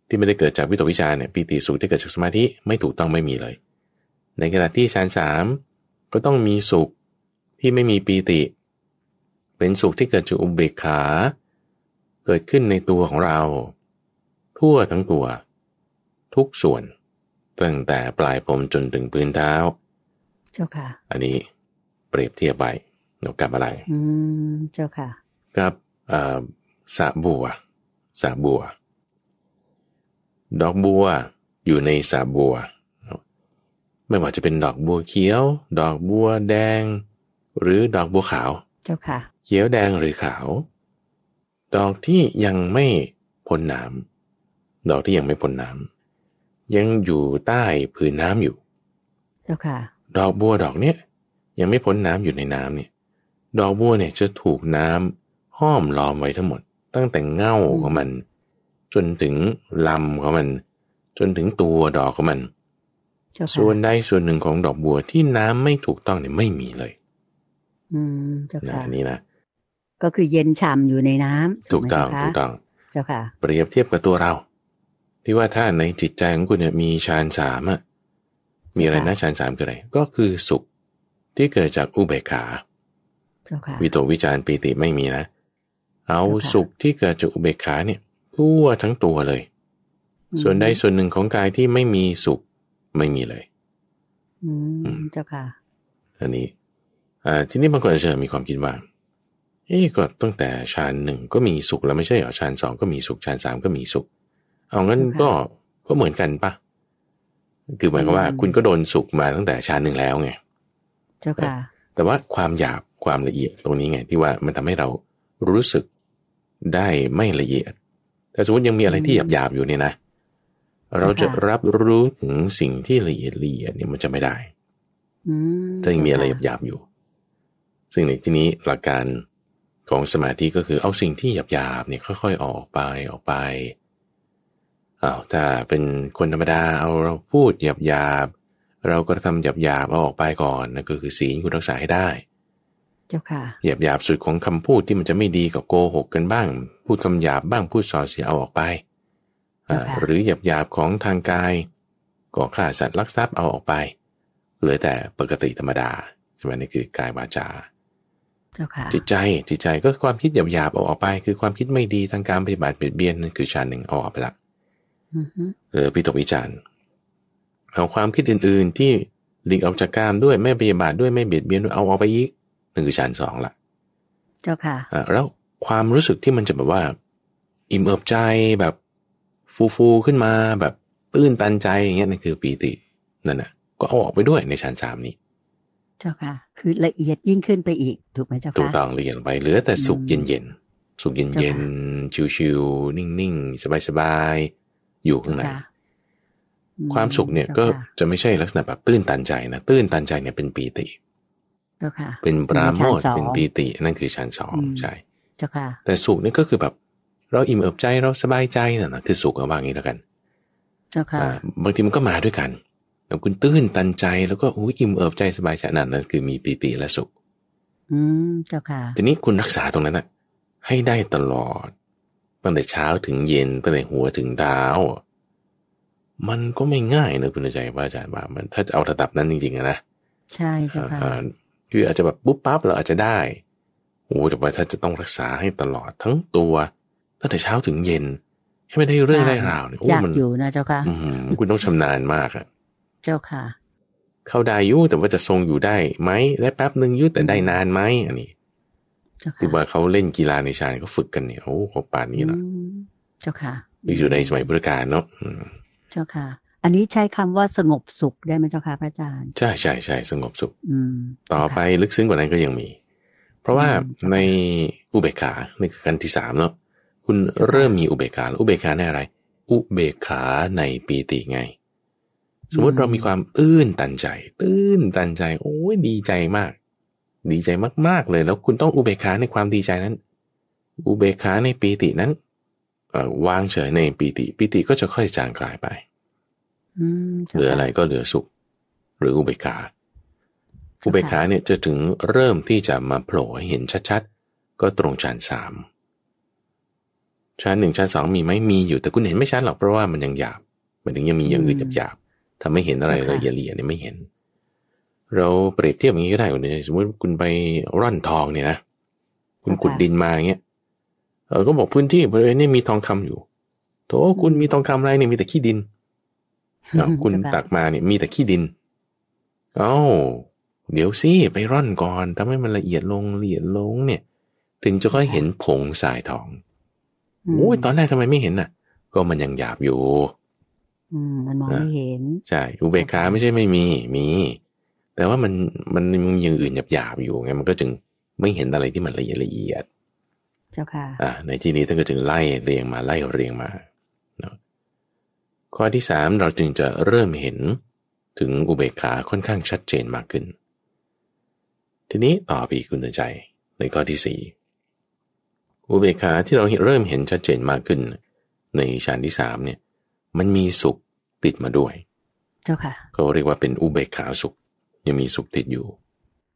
ที่ไม่ได้เกิดจากวิตกวิจารเนี่ยปีติสุขที่เกิดจากสมาธิไม่ถูกต้องไม่มีเลย ในขณะที่ฌานสามก็ต้องมีสุขที่ไม่มีปีติ เป็นสุขที่เกิดจากอุเบกขากิดขึ้นในตัวของเรา ทั่วทั้งตัว ทุกส่วน ตั้งแต่ปลายผมจนถึงพื้นเท้า เจ้าค่ะ อันนี้เปรียบเทียบไปนกกับอะไร อืมเจ้าค่ะ กับสะบัวสะบัว ดอกบัวอยู่ในสะบัวไม่ว่าจะเป็นดอกบัวเขียวดอกบัวแดง หรือดอกบัวขาว เจ้าค่ะ เขียวแดงหรือขาวดอกที่ยังไม่พ้นน้ำดอกที่ยังไม่พ้นน้ำยังอยู่ใต้พื้นน้ำอยู่เจ้าค่ะ ดอกบัวดอกเนี้ย ยังไม่พ้นน้ำอยู่ในน้ำเนี่ยดอกบัวเนี่ยจะถูกน้ำห้อมล้อมไว้ทั้งหมด ตั้งแต่เง่าของมัน จนถึงลำของมัน จนถึงตัวดอกของมันส่วนใดส่วนหนึ่งของดอกบัวที่น้ำไม่ถูกต้องเนี่ย ไม่มีเลย อืมเจ้าค่ะนี่นะก็คือเย็นฉ่ำอยู่ในน้ำ ถูกต้องถูกต้อง เจ้าค่ะ เปรียบเทียบกับตัวเรา ที่ว่าถ้าในจิตใจของคุณเนี่ยมีฌานสามอะมีอะไรนะฌานสามคืออะไรก็คือสุขที่เกิดจากอุเบกขาวิโตวิจารปีติไม่มีนะเอาสุขที่เกิดจากอุเบกขาเนี่ยทั่วทั้งตัวเลย ส่วนใดส่วนหนึ่งของกายที่ไม่มีสุขไม่มีเลย อืมเจ้าค่ะอันนี้อ่าที่นี่บางคนเชื่อมีความคิดว่าเอ๊ก็ตั้งแต่ชานหนึ่งก็มีสุขแล้วไม่ใช่เหรอชานสองก็มีสุขชานสามก็มีสุข เอางั้นก็ก็เหมือนกันปะ คือหมายความว่า คุณก็โดนสุขมาตั้งแต่ชานหนึ่งแล้วไงเจ้าค่ะแต่ว่าความหยาบความละเอียดตรงนี้ไง ที่ว่ามันทำให้เรารู้สึกได้ไม่ละเอียด แต่สมมติยังมีอะไรที่หยาบหยาบอยู่เนี่ยนะ เราจะรับรู้ถึงสิ่งที่ละเอียดละเอียดเนี่ยมันจะไม่ได้ถ้ายังมีอะไรหยาบหยาบอยู่ ซึ่งในที่นี้หลักการของสมาธิก็คือเอาสิ่งที่หยาบๆเนี่ยค่อยๆออกไปออกไปเอาถ้าเป็นคนธรรมดาเอาเราพูดหยาบๆเราก็ทำหยาบๆเอาออกไปก่อนนั่นก็คือศีลคุณรักษาให้ได้ เจ้าค่ะ หยาบหยาบสุดของคำพูดที่มันจะไม่ดีกับโกหกกันบ้าง พูดคำหยาบบ้างพูดส่อเสียเอาออกไป หรือหยาบหยาบของทางกายก่อฆ่าสัตว์ลักทรัพย์เอาออกไปเหลือแต่ปกติธรรมดาใช่ไหมนี่คือกายวาจาจิตใจจิตใจก็ความคิดหยาบๆเอาออกไปคือความคิดไม่ดีทางการปฏิบัติเบียดเบียนนั่นคือชานหนึ่งเอาออกไปละหรือพิตกวิจารเอาความคิดอื่น ๆที่หลีกออกจากกามด้วยไม่ปฏิบัติด้วยไม่เบียดเบียนด้วยเอาออกไปอีกนั่นคือชานสองละเจ้าค่ะแล้วความรู้สึกที่มันจะแบบว่า อิ่มเอิบใจแบบฟูฟูขึ้นมา แบบตื้นตันใจอย่างเงี้ยนั่นคือปีติ นั่นน่ะ ก็เอาออกไปด้วยในชานสามนี้เจ้าค่ะคือละเอียดยิ่งขึ้นไปอีกถูกไหมเจ้าค่ะถูกต้องละเอียดไปเหลือ แต่สุขเย็นเย็นสุขเย็นเย็นชิวชิวนิ่งนิ่งสบายสบายอยู่ข้างในความสุขเนี่ยก็จะไม่ใช่ลักษณะแบบตื้นตันใจนะตื้นตันใจเนี่ยเป็นปีติเป็นปราโมทเป็นปีตินั่นคือชั้นสองใช่แต่สุขนี่ก็คือแบบ เราอิ่มเอิบใจเราสบายใจน่ะนะคือสุขเอาว่างี้แล้วกันบางทีมันก็มาด้วยกันแ้วคุณตื้นตันใจแล้วก็อุ้ยอิ่มเอิบใจสบายฉะนั้นนั่นคือมีปีติและสุข อืมเจ้าค่ะ ทีนี้คุณรักษาตรงนั้นนะให้ได้ตลอด ตั้งแต่เช้าถึงเย็นตั้งแต่หัวถึงเท้า มันก็ไม่ง่ายนะคุณใจว่าอาจารย์ว่ามันถ้าจะเอาระดับนั้นจริงๆนะ ใช่ค่ะคืออาจจะแบบปุ๊บปั๊บเราอาจจะได้โอ้แต่ว่าถ้าจะต้องรักษาให้ตลอดทั้งตัวตั้งแต่เช้าถึงเย็นให้ไม่ได้เรื่องได้ราวเนี่ยโอ้มันอยู่นะเจ้าค่ะคุณต้องชำนาญมากอะเจ้าค่ะ เขาได้ยุ่แต่ว่าจะทรงอยู่ได้ไหมและแป๊บหนึ่งยุ่แต่ได้นานไหมอันนี้ที่ว่าเขาเล่นกีฬาในชานเขาฝึกกันเนี่ยโอ้โหป่านนี้เนาะเจ้าค่ะอยู่ในสมัยพุทธกาลเนาะเจ้าค่ะ อันนี้ใช้คำว่าสงบสุขได้ไหมเจ้าค่ะพระอาจารย์ใช่ใช่ใช่สงบสุข อืต่อไปลึกซึ้งกว่านั้นก็ยังมี เพราะว่าในอุเบกขาในกันที่สามเนาะคุณเริ่มมีอุเบกขาอุเบกขาในอะไร อุเบกขาในปีติไงสมมติเรามีความตื้นตันใจ ตื้นตันใจ โอ้ยดีใจมาก ดีใจมาก ๆเลยแล้วคุณต้องอุเบกขาในความดีใจนั้น อุเบกขาในปีตินั้นวางเฉยในปีติปีติก็จะค่อยจางกลายไปเหลืออะไรก็เหลือสุข หรืออุเบกขา อุเบกขาเนี่ยจะถึงเริ่มที่จะมาโผล่เห็นชัด ๆ ก็ตรงชั้นสามชั้นหนึ่งชั้นสองมีไหมมีอยู่ แต่คุณเห็นไม่ชัดหรอกเพราะว่ามันยังหยาบมันถึงยังมีอย่างอื่นหยาบทำให้เห็นอะไรละเอียดเนี่ยไม่เห็น เราเปรียบเทียบอย่างนี้ก็ได้เนี่สมมติคุณไปร่อนทองเนี่ยนะคุณขุดดินมาอย่างเงี้ยเออ ก็บอกพื้นที่บริเวณนี้มีทองคำอยู่โถคุณมีทองคำอะไรเนี่ย มีแต่ขี้ดินคุณตักมาเนี่ย มีแต่ขี้ดิน เอ้าเดี๋ยวสิไปร่อนก่อนทำให้มันละเอียดลงละเอียดลงเนี่ยถึงจะค่อยเห็นผงสายทองโอ้ยตอนแรกทำไมไม่เห็นน่ะ ก็มันยังหยาบอยู่อืมมันมองไม่เห็นใช่อุเบกขาไม่ใช่ไม่มีมี แต่ว่ามันมันมันยังอื่นหยาบๆอยู่ไงมันก็จึงไม่เห็นอะไรที่มันละเอียดละเอียดเจ้าค่ะอ่าในที่นี้ท่านก็จึงไล่เรียงมาไล่เรียงมาเนาะข้อที่สามเราจึงจะเริ่มเห็นถึงอุเบกขาค่อนข้างชัดเจนมากขึ้น ทีนี้ต่อไปอีกคุณใจ ในข้อที่สี่อุเบกขาที่เราเริ่มเห็นชัดเจนมากขึ้น ในฌานที่สามเนี่ยมันมีสุขติดมาด้วย เจ้าค่ะ เขาเรียกว่าเป็นอุเบกขาสุข ยังมีสุขติดอยู่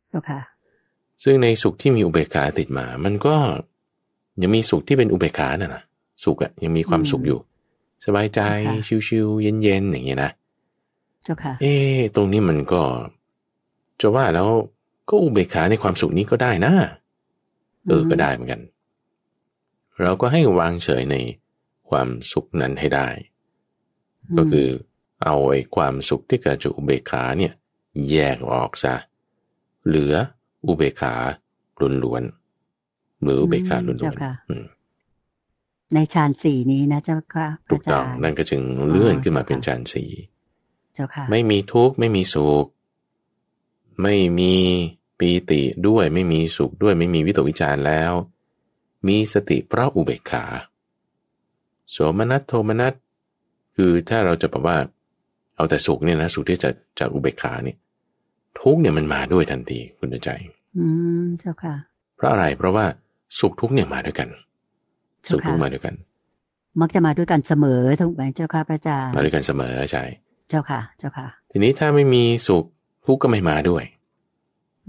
เจ้าค่ะ ซึ่งในสุขที่มีอุเบกขาติดมา มันก็ยังมีสุขที่เป็นอุเบกขาน่ะนะสุขอะยังมีความสุขอยู่ สบายใจชิวๆเย็นๆอย่างเงี้ยนะ เจ้าค่ะ เอ๊ตรงนี้มันก็ จะว่าแล้วก็อุเบกขาในความสุขนี้ก็ได้นะ เออก็ได้เหมือนกัน เราก็ให้วางเฉยในความสุขนั้นให้ได้ก็คือเอาไอ้ความสุขที่เกิดจากอุเบกขา เนี่ย แยกออกซะเหลืออุเบกขาล้วนๆหรืออุเบกขาล้วนๆในฌานสี่นี้นะเจ้าค่ะถูกต้องนั่นก็จึงเลื่อนขึ้นมาเป็นฌานสี่เจ้าค่ะไม่มีทุกข์ไม่มีสุข ไม่มีปีติด้วย ไม่มีสุขด้วย ไม่มีวิตกวิจารแล้ว มีสติเพราะอุเบกขาโสมนัสโทมนัสคือถ้าเราจะบอกว่าเอาแต่สุขเนี่ยนะสุขที่จะจากอุเบกขาเนี่ย ทุกเนี่ยมันมาด้วยทันทีคุณใจ อืมเจ้าค่ะเพราะอะไรเพราะว่าสุขทุกเนี่ยมาด้วยกัน สุขทุกมาด้วยกัน มักจะมาด้วยกันเสมอถูกไหมเจ้าค่ะพระอาจารย์มาด้วยกันเสมอใช่เจ้าค่ะ เจ้าค่ะ ทีนี้ถ้าไม่มีสุขทุกก็ไม่มาด้วย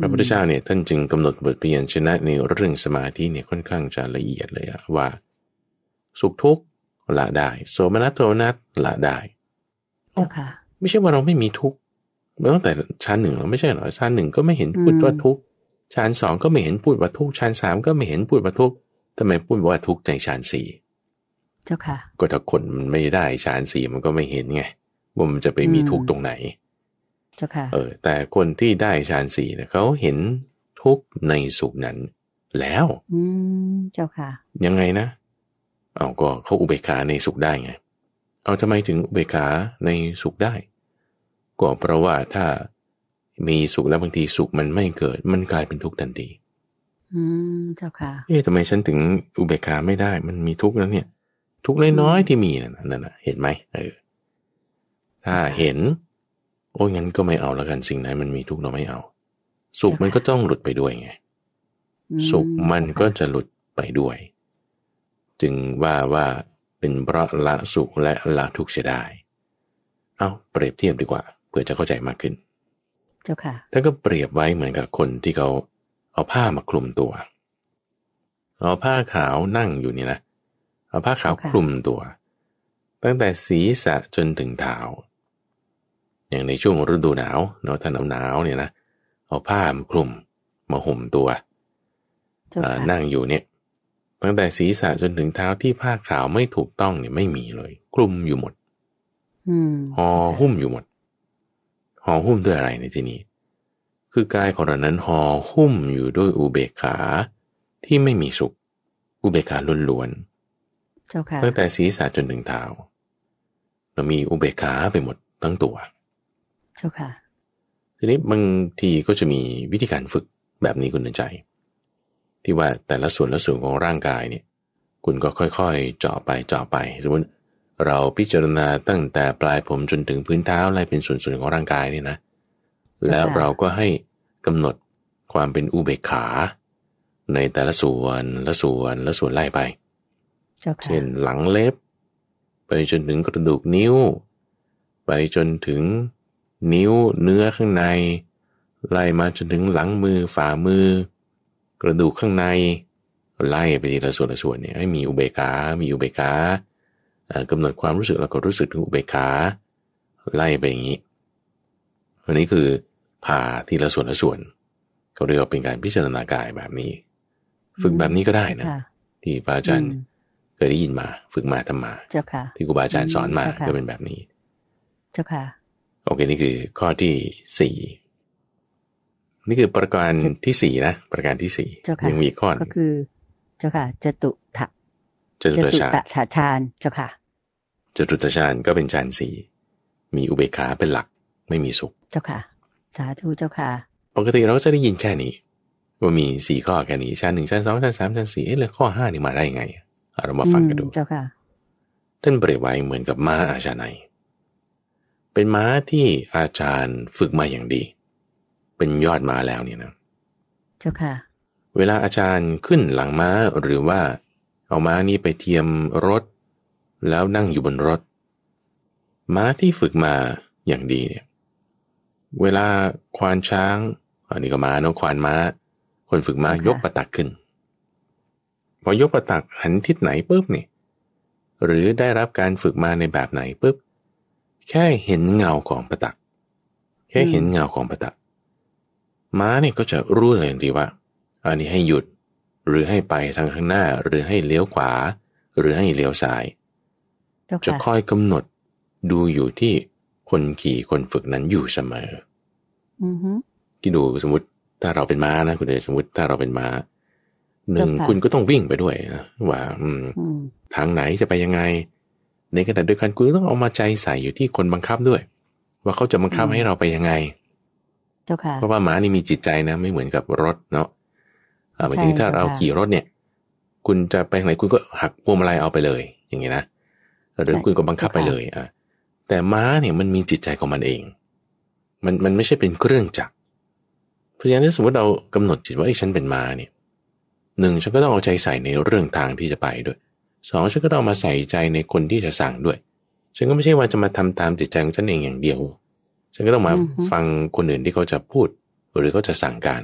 พระพุทธเจ้าเนี่ยท่านจึงกำหนดบทเรียนชนะ ในเรื่องสมาธิเนี่ยค่อนข้างจะละเอียดเลยอะว่า สุขทุกข์ละได้ โสมนัสโทมนัสละได้เจ้าค่ะ ไม่ใช่ว่าเราไม่มีทุกข์ตั้งแต่ชั้นหนึ่งเราไม่ใช่หรอชั้นหนึ่งก็ไม่เห็นพูดว่าทุกข์ชั้นสองก็ไม่เห็นพูดว่าทุกข์ชั้นสามก็ไม่เห็นพูดว่า ทุกข์ทำไมพูดว่าทุกข์ในชั้นสี่เจ้าค่ะก็ถ้าคนมันไม่ได้ชั้นสี่มันก็ไม่เห็นไงว่ามันจะไปมีทุกข์ตรงไหน เจ้าค่ะ เออ แต่คนที่ได้ชั้นสี่เนี่ยเขาเห็นทุกข์ในสุขนั้นแล้ว อืมเจ้าค่ะ ยังไงนะเอาก็เขาอุเบกขาในสุขได้ไง เอาทำไมถึงอุเบกขาในสุขได้ก็เพราะว่าถ้ามีสุขแล้วบางทีสุขมันไม่เกิด มันกลายเป็นทุกข์ทันทีอืมเจ้าค่ะ เอ๊ะทำไมฉันถึงอุเบกขาไม่ได้ มันมีทุกข์แล้วเนี่ย ทุกข์น้อยๆที่มีนั่นน่ะเห็นไหมเออ ถ้าเห็น โอ้ยงั้นก็ไม่เอาแล้วกันสิ่งไหนมันมีทุกข์เราไม่เอา สุขมันก็ต้องหลุดไปด้วยไงสุขมันก็จะหลุดไปด้วยจึงว่าว่าเป็นเพราะละสุขและละทุกข์เสียได้ เอาเปรียบเทียบดีกว่า เพื่อจะเข้าใจมากขึ้น เจ้าค่ะท่านก็เปรียบไว้เหมือนกับคนที่เขาเอาผ้ามาคลุมตัว เอาผ้าขาวนั่งอยู่นี่นะ เอาผ้าขาวคลุมตัว ตั้งแต่ศีรษะจนถึงเท้า อย่างในช่วงฤดูหนาวเนาะถ้าหนาวหนาวเนี่ยนะ เอาผ้ามาคลุมมาห่มตัวนั่งอยู่เนี่ยตั้งแต่ศีรษะจนถึงเท้าที่ผ้าขาวไม่ถูกต้องเนี่ยไม่มีเลยคลุมอยู่หมดห่อหุ้มอยู่หมดห่อหุ้มด้วยอะไรในที่นี้ คือกายของเรานั้นห่อหุ้มอยู่ด้วยอุเบกขา ที่ไม่มีสุขอุเบกขาล้วนๆตั้งแต่ศีรษะจนถึงเท้าเรามีอุเบกขาไปหมดทั้งตัวเจ้าค่ะ ทีนี้บางทีก็จะมีวิธีการฝึกแบบนี้คุณใจที่ว่าแต่ละส่วนละส่วนของร่างกายเนี่ยคุณก็ค่อยๆเจาะไปเจาะไป สมมติเราพิจารณาตั้งแต่ปลายผมจนถึงพื้นเท้าไล่เป็นส่วนๆของร่างกายเนี่ยนะ แล้วเราก็ให้กำหนดความเป็นอุเบกขา ในแต่ละส่วนละส่วนละส่วนไล่ไปเช่นหลังเล็บไปจนถึงกระดูกนิ้ว ไปจนถึงนิ้วเนื้อข้างใน ไล่มาจนถึงหลังมือฝ่ามือกระดูกข้างในไล่ไปทีละส่วนละส่วนเนี่ยให้มีอุเบกขา มีอุเบกขากำหนดความรู้สึกแล้วก็รู้สึกถึงอุเบกขาไล่ไปอย่างนี้อันนี้คือผ่าทีละส่วนละส่วน เขาเรียกว่าเป็นการพิจารณากายแบบนี้ ฝึกแบบนี้ก็ได้นะที่ปอาจารย์เคยได้ยินมา ฝึกมาทำมาที่ครูบาอาจารย์สอนมาก็เป็นแบบนี้ เจ้าค่ะโอเค นี่คือข้อที่สี่นี่คือประการที่สี่นะประการที่สี่ยังมีข้อก็คือ เจ้าค่ะจตุทะจตุตถาชานเจ้าค่ะจตุตชานก็เป็นฌานสี่มีอุเบกขาเป็นหลักไม่มีสุข เจ้าค่ะ สาธุเจ้าค่ะ ปกติเราก็จะได้ยินแค่นี้ ว่ามีสี่ข้อแค่นี้ชั้นหนึ่งชั้นสองชั้นสามชั้นสี่เอ๊ะแล้วข้อห้านี่มาได้ยังไงเรามาฟังกันดูเจ้าค่ะ ท่านเปรียบไว้เหมือนกับม้าอาชาไนเป็นม้าที่อาจารย์ฝึกมาอย่างดีเป็นยอดม้าแล้วเนี่ยนะ เจ้าค่ะ เวลาอาจารย์ขึ้นหลังม้าหรือว่า เอาม้านี้ไปเทียมรถแล้วนั่งอยู่บนรถ ม้าที่ฝึกมาอย่างดีเนี่ย เวลาควานช้างอันนี้ก็ม้าเนาะควานม้า คนฝึกม้ายกประตักขึ้น พอยกประตักหันทิศไหนปุ๊บนี่หรือได้รับการฝึกมาในแบบไหนปุ๊บแค่เห็นเงาของประตัก แค่เห็นเงาของประตักม้าเนี่ยก็จะรู้เลยทันทีว่าอันนี้ให้หยุดหรือให้ไปทางข้างหน้าหรือให้เลี้ยวขวา หรือให้เลี้ยวซ้าย จะคอยกำหนดดูอยู่ที่คนขี่คนฝึกนั้นอยู่เสมอที่ดูสมมติถ้าเราเป็นม้านะคุณเดชสมมติถ้าเราเป็นม้าหนึ่งคุณก็ต้องวิ่งไปด้วยนะว่าทางไหนจะไปยังไง ในขณะเดียวกันคุณต้องเอามาใจใส่อยู่ที่คนบังคับด้วย ว่าเขาจะบังคับให้เราไปยังไงเพราะว่าหมานี่มีจิตใจนะไม่เหมือนกับรถเนาะหมายถึงถ้าเราขี่รถเนี่ย คุณจะไปไหนคุณก็หักพวงมาลัยเอาไปเลย อย่างนี้นะหรือคุณก็บังคับไปเลย อ่ะแต่ม้าเนี่ยมันมีจิตใจของมันเอง มันมันไม่ใช่เป็นเครื่องจักร เพราะฉะนั้นสมมติเรากำหนดจิตว่าไอ้ฉันเป็นม้าเนี่ยหนึ่งฉันก็ต้องเอาใจใส่ในเรื่องทางที่จะไปด้วยสองฉันก็ต้องมาใส่ใจในคนที่จะสั่งด้วยฉันก็ไม่ใช่ว่าจะมาทำตามจิตใจของฉันเองอย่างเดียวฉันก็ต้องมาฟังคนอื่นที่เขาจะพูด หรือเขาจะสั่งการ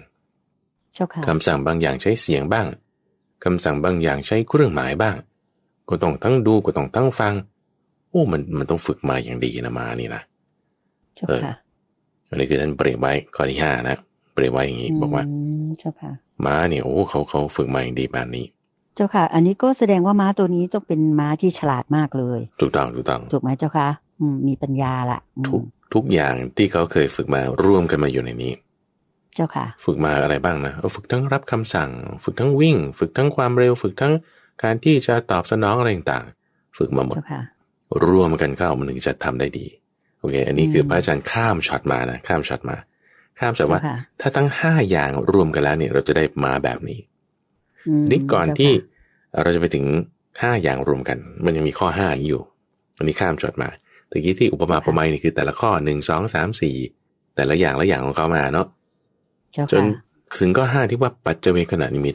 คำสั่งบางอย่างใช้เสียงบ้างคำสั่งบางอย่างใช้เครื่องหมายบ้างก็ต้องทั้งดูก็ต้องทั้งฟัง โอ้ มันมันต้องฝึกมาอย่างดีนะมานี่นะเจ่ะอันนี้คือท่านเปรียบไว้ข้อที่ห้านะเปรียบไว้อย่างนี้บอกว่าม้าเนี่ยโอ้เขาเขาฝึกมาอย่างดีแบบนี้เจ้าค่ะ อันนี้ก็แสดงว่าม้าตัวนี้ต้องเป็นม้าที่ฉลาดมากเลย ถูกต้องถูกต้อง ถูกไหมเจ้าค่ะมีปัญญาละถูกทุกอย่างที่เขาเคยฝึกมา ร่วมกันมาอยู่ในนี้ เจ้าค่ะ ฝึกมาอะไรบ้างนะฝึกทั้งรับคำสั่ง ฝึกทั้งวิ่ง ฝึกทั้งความเร็ว ฝึกทั้งการที่จะตอบสนองอะไรต่างๆฝึกมาหมดร่วมกันเข้ามันถึงจะทำได้ดี โอเค อันนี้คือพระอาจารย์ข้ามช็อตมานะข้ามช็อตมา ข้ามช็อตว่า ถ้าทั้งห้าอย่างรวมกันแล้ว เนี่ย เราจะได้มาแบบนี้นี่ก่อนที่เราจะไปถึงห้าอย่างรวมกัน มันยังมีข้อห้านี้อยู่ อันนี้ข้ามช็อตมาตะกี้ที่อุปมาอุปไมยนี่คือแต่ละข้อหนึ่งสองสามสี่แต่ละอย่างละอย่างของเขามาเนาะจนถึงก็ห้าที่ว่าปัจเจเวขณะนิมิต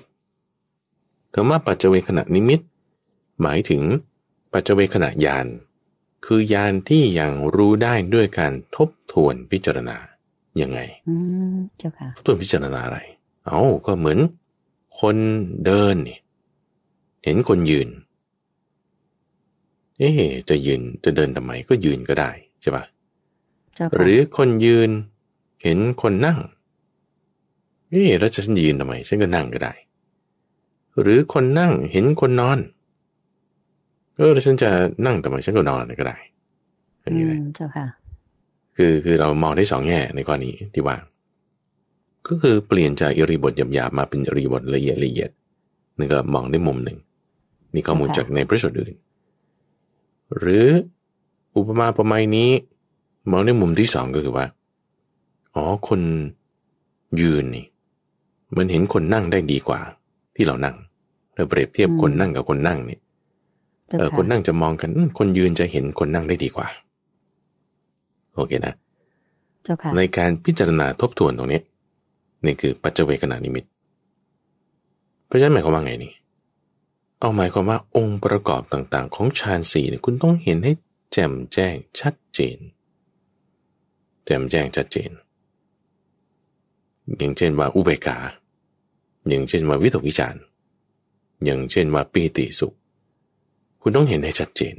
คำว่าปัจเจเวขณะนิมิต หมายถึงปัจเจเวขณะญาณคือยานที่ยังรู้ได้ด้วยการทบทวนพิจารณายังไงเจ้าค่ะทบทวนพิจารณาอะไร เอา้าก็เหมือน คนเดินนี่เห็นคนยืนเอ๊จะยืนจะเดินทำไมก็ยืนก็ได้ใช่ปะหรือคนยืนเห็นคนนั่งเอ๊แล้วจะฉันยืนทำไม ฉันก็นั่งก็ได้ หรือคนนั่งเห็นคนนอนเออแล้วฉันจะนั่งทำไมฉันก็นอนก็ได้อย่างนี้เลยเจ้าค่ะคือคือเรามองได้สองแง่ในกรณีที่ว่าก็คือ เปลี่ยนจากอิริบทหยาบๆมาเป็นอิริบทละเอียดละเอียดนี่ก็มองได้มุมหนึ่งมีข้อมูลจากในพระสูตรอื่นหรืออุปมาประมาณนี้ มองในมุมที่สองก็คือว่าอ๋อ คนยืนนี่มันเห็นคนนั่งได้ดีกว่า ที่เรานั่งเราเปรียบเทียบคนนั่งกับคนนั่งนี่เออคนนั่งจะมองกัน คนยืนจะเห็นคนนั่งได้ดีกว่าโอเคนะในการพิจารณาทบทวนตรงนี้นี่คือปัจเจเวขณะนิมิตเพราะฉะนั้นหมายความว่าไงนี่เอาหมายความว่าองค์ประกอบต่าง ๆ ของฌานสี่เนี่ยคุณต้องเห็นให้แจ่มแจ้งชัดเจน แจ่มแจ้งชัดเจน อย่างเช่นว่าอุเบกขาอย่างเช่นว่าวิตกวิจารอย่างเช่นว่าปีติสุข คุณต้องเห็นให้ชัดเจน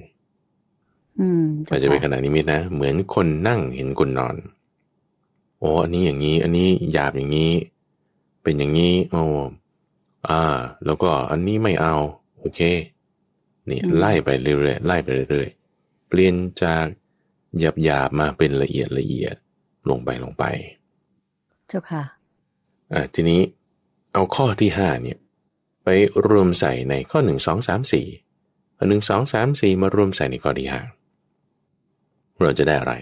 อาจจะเป็นขนาดนี้มิตนะเหมือนคนนั่งเห็นคนนอนโอ้อันนี้อย่างนี้ อันนี้หยาบอย่างนี้ เป็นอย่างนี้โอ้อ่าแล้วก็อันนี้ไม่เอาโอเคเนี่ยไล่ไปเรื่อยๆไล่ไปเรื่อยๆ เปลี่ยนจากหยาบหยาบมาเป็นละเอียดละเอียดลงไปลงไป เจ้าค่ะอ่าทีนี้เอาข้อที่ห้าเนี่ยไปรวมใส่ในข้อหนึ่งสองสามสี่หนึ่งสองสามสี่มารวมใส่ในข้อที่ห้าเราจะได้อะไร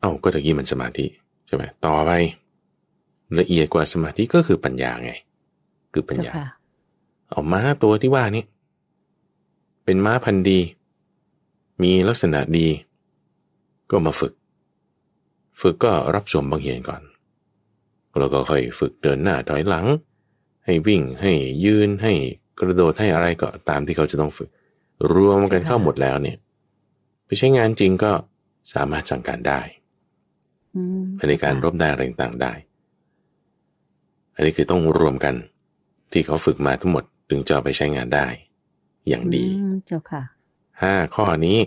เอาก็ตะกี้มันสมาธิใช่ไหมต่อไปละเอียดกว่าสมาธิก็คือปัญญาไงคือปัญญาเอาม้าตัวที่ว่านี้เป็นม้าพันธุ์ดี มีลักษณะดี ก็มาฝึก ฝึกก็รับสวมบางเหียนก่อน เราก็ค่อยฝึกเดินหน้าถอยหลัง ให้วิ่ง ให้ยืนให้กระโดดให้อะไรก็ตามที่เขาจะต้องฝึก รวมกันเข้าหมดแล้วเนี่ย ไปใช้งานจริงก็สามารถสั่งการได้ในการรบได้อะไรต่างได้ อันนี้คือต้องรวมกันที่เขาฝึกมาทั้งหมดถึงจะไปใช้งานได้ อย่างดีเจ้าค่ะห้าข้อนี้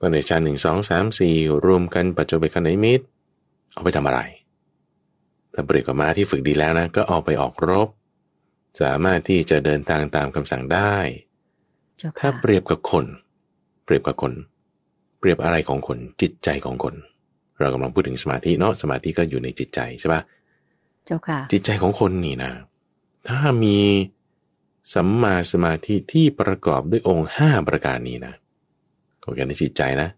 ตอนในชาหนึ่งสองสามสี่รวมกันปัจจุบันคณนมิตร เอาไปทำอะไร ถ้าเปรียบกับม้าที่ฝึกดีแล้วนะ ก็เอาไปออกรบ สามารถที่จะเดินทางตามคำสั่งได้ถ้าเปรียบกับคน เปรียบกับคน เปรียบอะไรของคน จิตใจของคน เรากำลังพูดถึงสมาธิเนาะสมาธิก็อยู่ในจิตใจใช่ปะเจ้าค่ะ จิตใจของคนนี่นะ ถ้ามีสัมมาสมาธิที่ประกอบด้วยองค์5ประการนี้นะโอเคในจิตใจนะ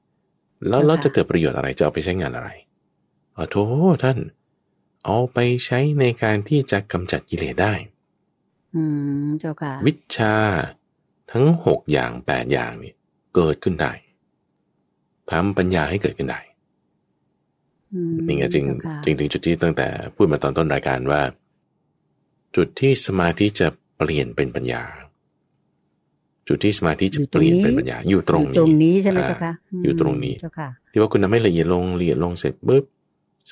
แล้วเราจะเกิดประโยชน์อะไร จะเอาไปใช้งานอะไรอโทท่านเอาไปใช้ในการที่จะกำจัดกิเลสได้ อืมเจ้าค่ะวิชาทั้งหกอย่างแปดอย่างนี่เกิดขึ้นได้ทำปัญญาให้เกิดขึ้นได้นี่ไงจิงจึงถึงจุดที่ตั้งแต่ พูดมาตอนต้นรายการว่า จุดที่สมาธิจะเปลี่ยนเป็นปัญญา จุดที่สมาธิจะเปลี่ยนเป็นปัญญา อยู่ตรงนี้ ตรงนี้ใช่ไหมเจ้าคะ อยู่ตรงนี้ เจ้าค่ะ ที่ว่าคุณทำให้ละเอียดลงละเอียดลงเสร็จปุ๊บ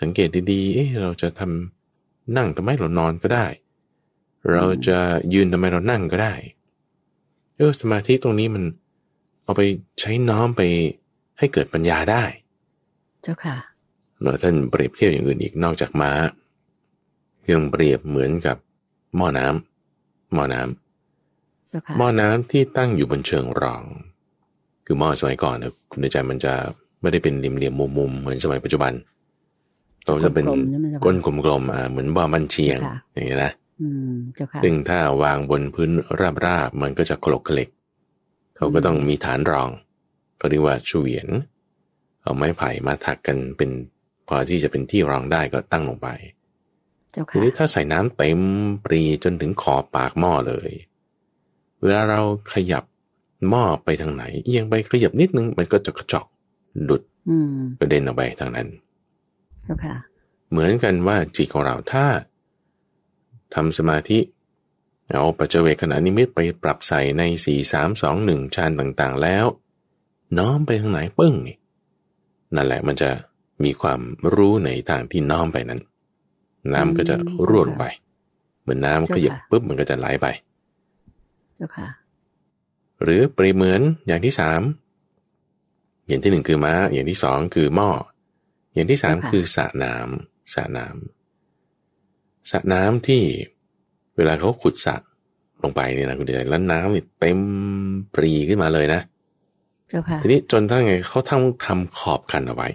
สังเกตดีๆเอ๊ะ เราจะทำนั่งทำไมเรานอนก็ได้ เราจะยืนทำไมเรานั่งก็ได้ เออสมาธิตรงนี้มันเอาไปใช้น้อมไปให้เกิดปัญญาได้ เจ้าค่ะเราท่านเปรียบเทียบอย่างอื่นอีกนอกจากม้ายังเปรียบเหมือนกับหม้อน้ำหม้อน้ำหม้อน้ำที่ตั้งอยู่บนเชิงรอง คือหม้อสมัยก่อนนะคุณใจมันจะไม่ได้เป็นเหลี่ยมๆมุมเหมือนสมัยปัจจุบัน้องจะเป็นก้นกลมมอ่าเหมือนบ่อมันเชียง อย่างนี้นะซึ่งถ้าวางบนพื้นราบราบมันก็จะโขลกเล็กเขาก็ต้องมีฐานรองก็เรียกว่าชูเวียนเอาไม้ไผ่มาถักกันเป็นพอที่จะเป็นที่รองได้ก็ตั้งลงไปทีนี้ถ้าใส่น้ำเต็มปรีจนถึงขอบปากหม้อเลย เวลาเราขยับหม้อไปทางไหนเอียงไปขยับนิดนึง มันก็จะกระจอก ดุดกระเด็นออกไปทางนั้นเหมือนกันว่า จิตของเราถ้าทำสมาธิ เอาปัจเจเวขณะนิมิตไปปรับใส่ในสี่สามสองหนึ่งชานต่างๆ แล้ว น้อมไปทางไหน ปึ้ง นั่นแหละมันจะมีความรู้ในทางที่น้อมไปนั้นน้ำก็จะรั่วลงไป เหมือนน้ำขยับปุ๊บมันก็จะไหลไป เจ้าค่ะ หรือปรีเหมือนอย่างที่สามอย่างที่หนึ่งคือม้า อย่างที่สองคือหม้อ อย่างที่สามคือสระน้ำสระน้ำสระน้ำที่เวลาเขาขุดสระลงไปเนี่ยนะคุณเดชแล้วน้ำนี่เต็มปรีขึ้นมาเลยนะทีนี้จนทั้งไงเขาทำทำขอบคันเอาไว้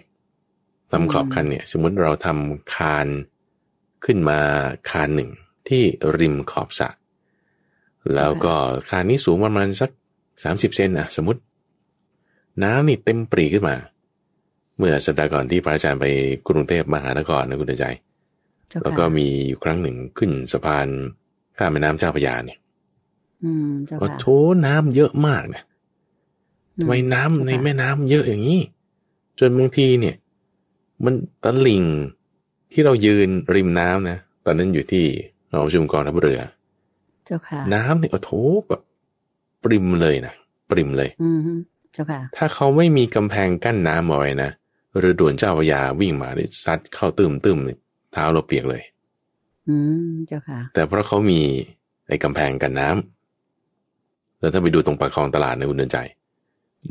ทำขอบคันเนี่ยสมมติเราทำคานขึ้นมาคานหนึ่งที่ริมขอบสระแล้วก็คานนี้สูงประมาณสัก 30เซนนะสมมติน้ำนี่เต็มปรีขึ้นมา เมื่อสัปดาห์ก่อนที่พระอาจารย์ไปกรุงเทพมหานครนะคุณใจ แล้วก็มีอยู่ครั้งหนึ่งขึ้นสะพานข้ามแม่น้ำเจ้าพยาเนี่ยก็โถน้ำเยอะมากนะทำไมน้ำในแม่น้ำเยอะอย่างนี้ จนบางทีเนี่ย มันตะลิ่งที่เรายืนริมน้ำนะตอนนั้นอยู่ที่หอประชุมกอทับเรือ เจ้าค่ะ น้ำเนี่ยโอ้โถแบบ ปริมเลยนะ ปริมเลย อืเจ้าค่ะ ถ้าเขาไม่มีกำแพงกั้นน้ำเอาไว้นะหรือด่วนเจ้าพยาวิ่งมาเนี่ยซัดเข้าต้มต้มเท้าเราเปียกเลย อืมเจ้าค่ะ แต่เพราะเขามีไอ้กำแพงกันน้ำแล้วถ้าไปดูตรงปากคลองตลาดในอุณหดิใจ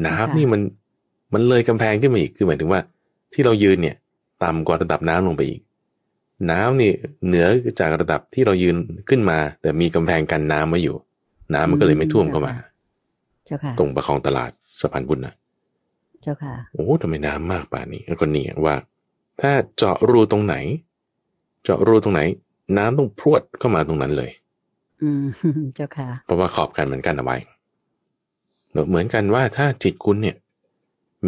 น้ำนี่มันมันเลยกำแพงขึ้นมาอีกคือหมายถึงว่า ที่เรายืนเนี่ยต่ำกว่าระดับน้ำลงไปอีกน้ำนี่เหนือจากระดับที่เรายืนขึ้นมา แต่มีกำแพงกันน้ำมาอยู่ น้ำมันก็เลยไม่ท่วมเข้ามาตรงประคองตลาดสะพานบุญนะเจ้าค่ะโอ้ทำไมน้ำมากป่านี้ก็นี่ว่า ถ้าเจาะรูตรงไหน เจาะรูตรงไหน น้ำต้องพรวดเข้ามาตรงนั้นเลย อืมเจ้าค่ะ เพราะว่าขอบกันเหมือนกันเอาไว้เหมือนกันว่าถ้าจิตคุณเนี่ย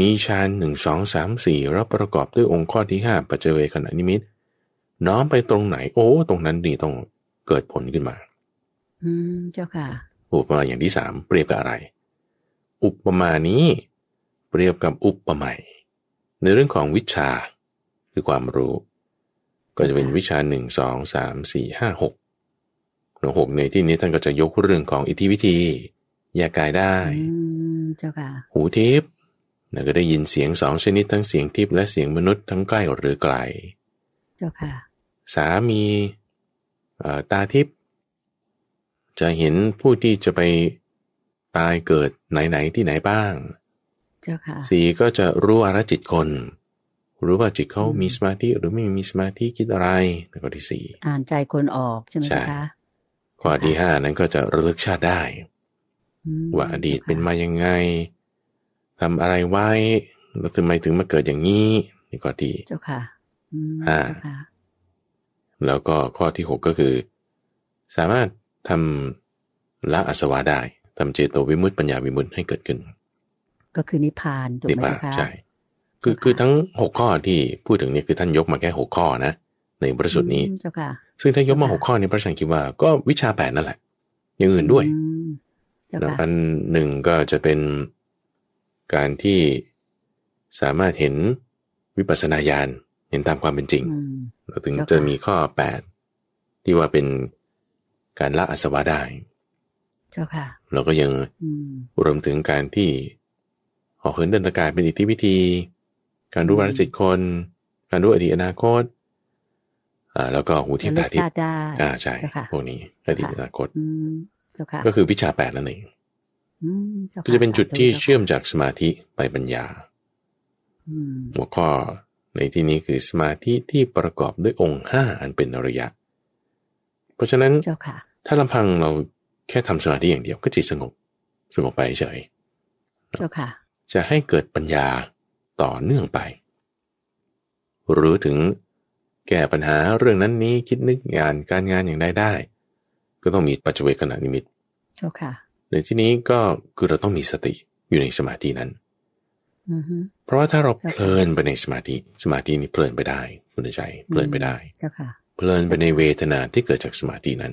มีฌานหนึ่งสองสามสี่รับประกอบด้วยองค์ข้อที่ห้าปัจเจเวขณะนิมิตน้อมไปตรงไหน โอ้ ตรงนั้นนี่ต้องเกิดผลขึ้นมา อืม เจ้าค่ะอุปมาอย่างที่สาม เปรียบกับอะไร อุปมานี้ เปรียบกับอุปใหม่ ในเรื่องของวิชาคือความรู้ ก็จะเป็นวิชาหนึ่งสองสามสี่ห้าหกหนหกในที่นี้ท่านก็จะยกเรื่องของอิทธิวิธีแยกกายได้ หูทิพย์ก็ได้ยินเสียงสองชนิดทั้งเสียงทิพย์และเสียงมนุษย์ทั้งใกล้หรือไกลเจ้าค่ะสามีตาทิพย์ จะเห็นผู้ที่จะไปตายเกิดไหนๆที่ไหนบ้าง เจ้าค่ะสีก็จะรู้อารจิตคน รู้ว่าจิตเขามีสมาธิหรือไม่มีสมาธิคิดอะไรในข้อที่สี่อ่านใจคนออกใช่ไหมคะข้อที่ห้านั้นก็จะระลึกชาติได้ ว่า อดีตเป็นมายังไง ทำอะไรไว้แล้วทำไมถึงมาเกิดอย่างนี้นี่อทดีเจ้าค่ะอ่าแล้วก็ข้อที่หกก็คือสามารถทำละอสวะได้ทำเจโตวิมุตติปัญญาวิมุตติให้เกิดขึ้น ก็คือนิพพานถูกไหมคะใช่คือคือทั้งหกข้อที่พูดถึงนี่คือท่านยกมาแค่หกข้อนะ ในพระสุดนี้ ซึ่งถ้ายกมาหกข้อนี้พระสังคิดว่า ก็วิชาแปดนั่นแหละ อย่างอื่นด้วยแล้วอันหนึ่งก็จะเป็นการที่สามารถเห็นวิปัสสนาญาณเห็นตามความเป็นจริงเราถึงจะมีข้อแปดที่ว่าเป็นการละอสวะได้ เจ้าค่ะเราก็ยังรวมถึงการที่ออกเหินเดินอากาศเป็นอิทธิวิธี การรู้วาระจิตคน การรู้อดีตอนาคต อ่า แล้วก็หูทิพตาทิพอ่าใช่พวกนี้อดีตอนาคตก็คือวิชาแปดนั่นเองก็จะเป็นจุดที่เชื่อมจากสมาธิไปปัญญาหัวข้อในที่นี้คือสมาธิที่ประกอบด้วยองค์ห้าอันเป็นอริยะ เพราะฉะนั้นถ้าลำพังเราแค่ทำสมาธิอย่างเดียวก็จิตสงบสงบไปเฉยจะให้เกิดปัญญาต่อเนื่องไป หรือถึงแก้ปัญหาเรื่องนั้นนี้คิดนึกงานการงานอย่างใดได้ ก็ต้องมีปัจจุบันขณะนิมิตในที่นี้ก็คือเราต้องมีสติอยู่ในสมาธินั้นเพราะว่าถ้าเราเพลินไปในสมาธิสมาธินี้เพลินไปได้คุณใจเพลินไปได้ เพลินไปในเวทนาที่เกิดจากสมาธินั้น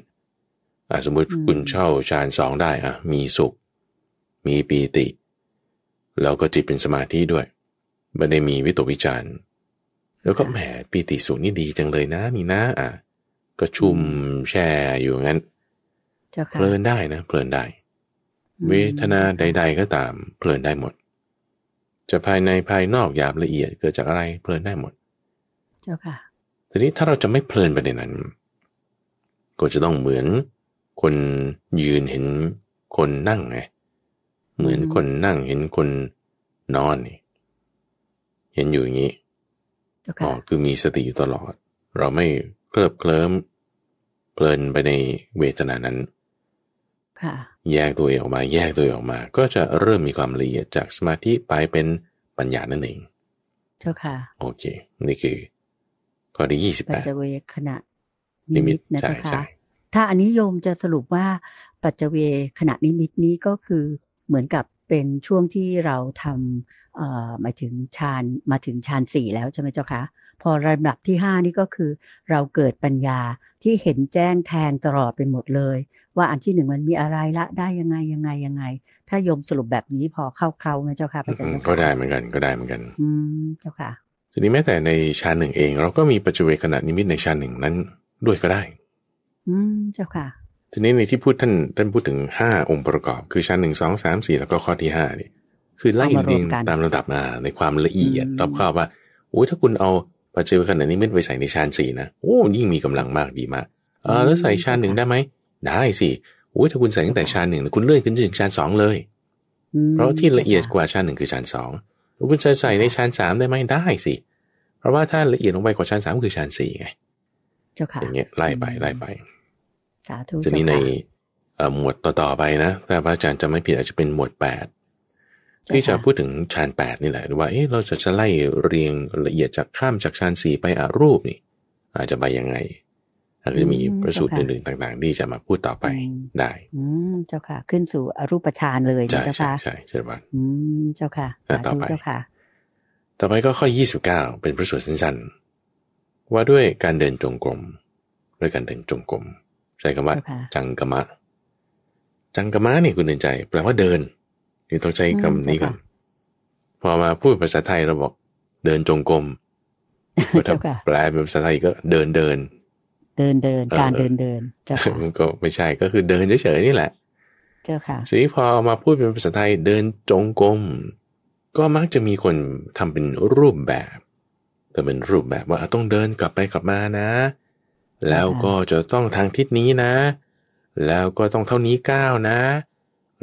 สมมติคุณเช่าฌานสองได้อ่ะมีสุข มีปีติ แล้วก็จิตเป็นสมาธิด้วยไม่ได้มีวิตกวิจารณ์ แล้วก็แหมปีติสุขนี่ดีจังเลยนะนี่นะอ่ะก็ชุ่มแช่อยู่งั้นเพลินได้นะเพลินได้ เวทนาใดๆก็ตามเพลินได้หมดจะภายในภายนอกหยาบละเอียดเกิดจากอะไรเพลินได้หมด เจ้าค่ะ ทีนี้ถ้าเราจะไม่เพลินไปในนั้น ก็จะต้องเหมือนคนยืนเห็นคนนั่งไงเหมือนคนนั่งเห็นคนนอนนี่เห็นอยู่อย่างนี้อ๋อคือมีสติอยู่ตลอด เราไม่เคลิบเคลิ้มเพลินไปในเวทนานั้นแยกตัวเองออกมาแยกตัวเองออกมา ก็จะเริ่มมีความละเอียดจากสมาธิไปเป็นปัญญานั่นเองเจ้าค่ะโอเคนี่คือข้อที่ยี่สิบแปดปัจจเวขณะนิมิตนะคะถ้าอันนี้โยมจะสรุปว่าปัจจเวขณะนิมิตนี้ก็คือเหมือนกับเป็นช่วงที่เราทำมาถึงฌานมาถึงฌานสี่แล้วใช่ไหมเจ้าคะพอระดับที่ห้านี่ก็คือ เราเกิดปัญญาที่เห็นแจ้งแทงตลอดไปหมดเลยว่าอันที่หนึ่งมันมีอะไรละได้ยังไงยังไง ยังไง ถ้าโยมสรุปแบบนี้พอเข้าเค้าไหมเจ้าค่ะระอาจารย์ก็ได้เหมือนกันก็ได้เหมือนกัน อืมเจ้าค่ะทีนี้แม้แต่ในชาหนึ่งเอง เราก็มีปัจจุเวขณะนิมิตในชาหนึ่งนั้น ด้วยก็ได้ อืมเจ้าค่ะทีนี้ในที่พูดท่านท่านพูดถึงห้าองค์ประกอบ คือชาหนึ่งสองสามสี่แล้วก็ข้อที่ห้านี่คือไล่เรียงตามระดับมาในความละเอียดรอบครอบว่าโอ้ยถ้าคุณเอาปัจจุบันขณะนิมิตไปใส่ในชาสี่นะโอ้ยิ่งมีกำลังมากดีมากเออแล้วใส่ชาหนึ่งได้ไหมได้สิอุ้ยถ้าคุณใส่ตั้งแต่ชั้นหนึ่งคุณเลื่อนขึ้นถึงชั้นสองเลย เพราะที่ละเอียดกว่าชั้นหนึ่งคือชั้นสอง คุณจะใส่ในชั้นสามได้ไหมได้สิ เพราะว่าถ้าละเอียดลงไปกว่าชั้นสามคือชั้นสี่ไง เจ้าค่ะ อย่างเงี้ยไล่ไปไล่ไปจะนี้ในหมวดต่อๆไปนะ แต่พระอาจารย์จะไม่ผิดอาจจะเป็นหมวดแปดที่จะพูดถึงัานแปดนี่แหละว่าเอ๊ะเราจะจะไล่เรียงละเอียดจากข้ามจากัานสี่ไปอารูปนี่อาจจะไปยังไงอาจจะมีประสูตรอื่นๆต่างๆ ที่จะมาพูดต่อไปได้ อืมเจ้าค่ะ ขึ้นสู่อรูปฌานเลยเจ้าค่ะใช่ใช่ไหมอืมเจ้าค่ะต่อไปเจ้าค่ะ ต่อไปก็ข้อยี่สิบเก้าเป็นประสูตรสั้นๆ ว่าด้วยการเดินจงกรมด้วยการเดินจงกรมใช้คำว่า จังกมะ จังกมะนี่คุณเดินใจ แปลว่าเดินนี่ต้องใช้คำนี้ก่อนพอมาพูดภาษาไทยเราบอกเดินจงกรมแปลเป็นภาษาไทยก็เดินเดินเดินเดินการเดินเดินเจ้าค่ะมันก็ไม่ใช่ก็คือเดินเฉยๆนี่แหละ เจ้าค่ะสีพอมาพูดเป็นภาษาไทยเดินจงกรมก็มักจะมีคนทำเป็นรูปแบบทำเป็นรูปแบบว่า ต้องเดินกลับไปกลับมานะ แล้วก็จะต้องทางทิศนี้นะ แล้วก็ต้องเท่านี้ก้าวนะ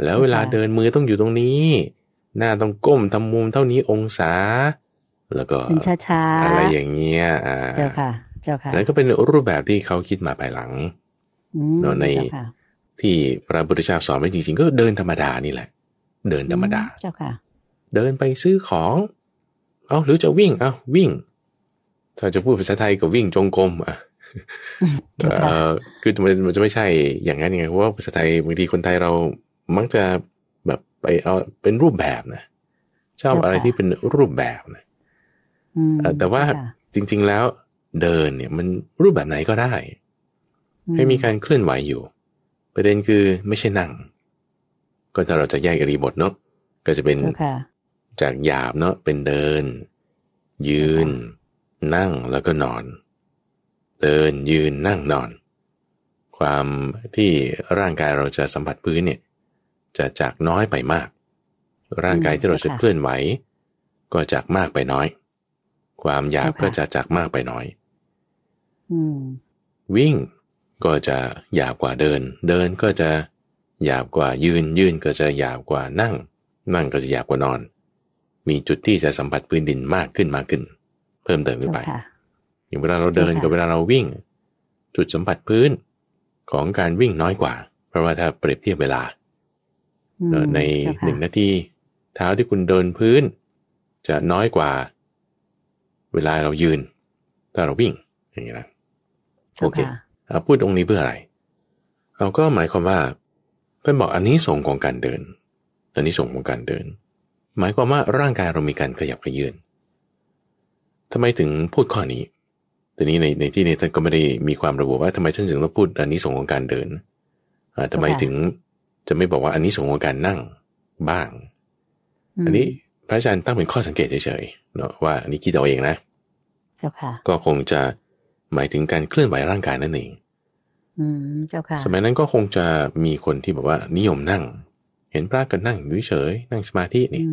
แล้วเวลาเดินมือต้องอยู่ตรงนี้ หน้าต้องก้มทำมุมเท่านี้องศา แล้วก็ช้าๆอะไรอย่างเงี้ยอ่านั่นก็เป็นรูปแบบที่เขาคิดมาภายหลังเนาะในที่พระพุทธเจ้าสอนไว้จริงๆ ก็เดินธรรมดานี่แหละ เดินธรรมดาเจ้าค่ะ เดินไปซื้อของเอาหรือจะวิ่งเอาวิ่งถ้าจะพูดภาษาไทยก็วิ่งจงกรมอ่ะคือมันจะไม่ใช่อย่างนั้นไงเพราะว่าภาษาไทยบางทีคนไทยเรามักจะแบบไปเอาเป็นรูปแบบนะชอบอะไรที่เป็นรูปแบบนะแต่ว่าจริงๆ แล้วเดินเนี่ยมันรูปแบบไหนก็ได้ ให้มีการเคลื่อนไหวอยู่ ประเด็นคือไม่ใช่นั่ง ก็ถ้าเราจะแยกอริบทเนาะก็จะเป็นจากหยาบเนาะเป็นเดิน ยืน นั่งแล้วก็นอน เดินยืนนั่งนอน ความที่ร่างกายเราจะสัมผัสพื้นเนี่ย จะจากน้อยไปมาก ร่างกายที่เราจะเคลื่อนไหว ก็จากมากไปน้อย ความหยาบก็จะจากมากไปน้อยวิ่งก็จะหยาบกว่าเดิน เดินก็จะหยาบกว่ายืน ยืนก็จะหยาบกว่านั่ง นั่งก็จะหยาบกว่านอน มีจุดที่จะสัมผัสพื้นดินมากขึ้นมากขึ้น เพิ่มเติมขึ้นไปอย่างเวลาเราเดินกับเวลาเราวิ่ง จุดสัมผัสพื้นของการวิ่งน้อยกว่า เพราะว่าถ้าเปรียบเทียบเวลา ในหนึ่งนาทีเท้าที่คุณเดินพื้น จะน้อยกว่า เวลาเรายืน ถ้าเราวิ่งอย่างนี้นะโอเคพูดตรงนี้เพื่ออะไรเราก็หมายความว่าท่านบอกอันนี้ส่งของการเดิน อันนี้ส่งของการเดิน หมายความว่าร่างกายเรามีการขยับขยื่นทำไมถึงพูดข้อนี้แต่นี้ในในที่นี้ท่านก็ไม่ได้มีความระบุว่า ทำไมท่านถึงต้องพูดอันนี้ส่งของการเดินทำไมถึงจะไม่บอกว่าอันนี้ส่งของการนั่งบ้าง อันนี้พระอาจารย์ตั้งเป็นข้อสังเกตเฉยๆเนาะว่าอันนี้คิดเอาเองนะก็คงจะหมายถึงการเคลื่อนไหวร่างกายนั่นเองสมัยนั้นก็คงจะมีคนที่บอกว่า นิยมนั่ง เห็นพระกันนั่งอย่เฉย นั่งสมาธินี่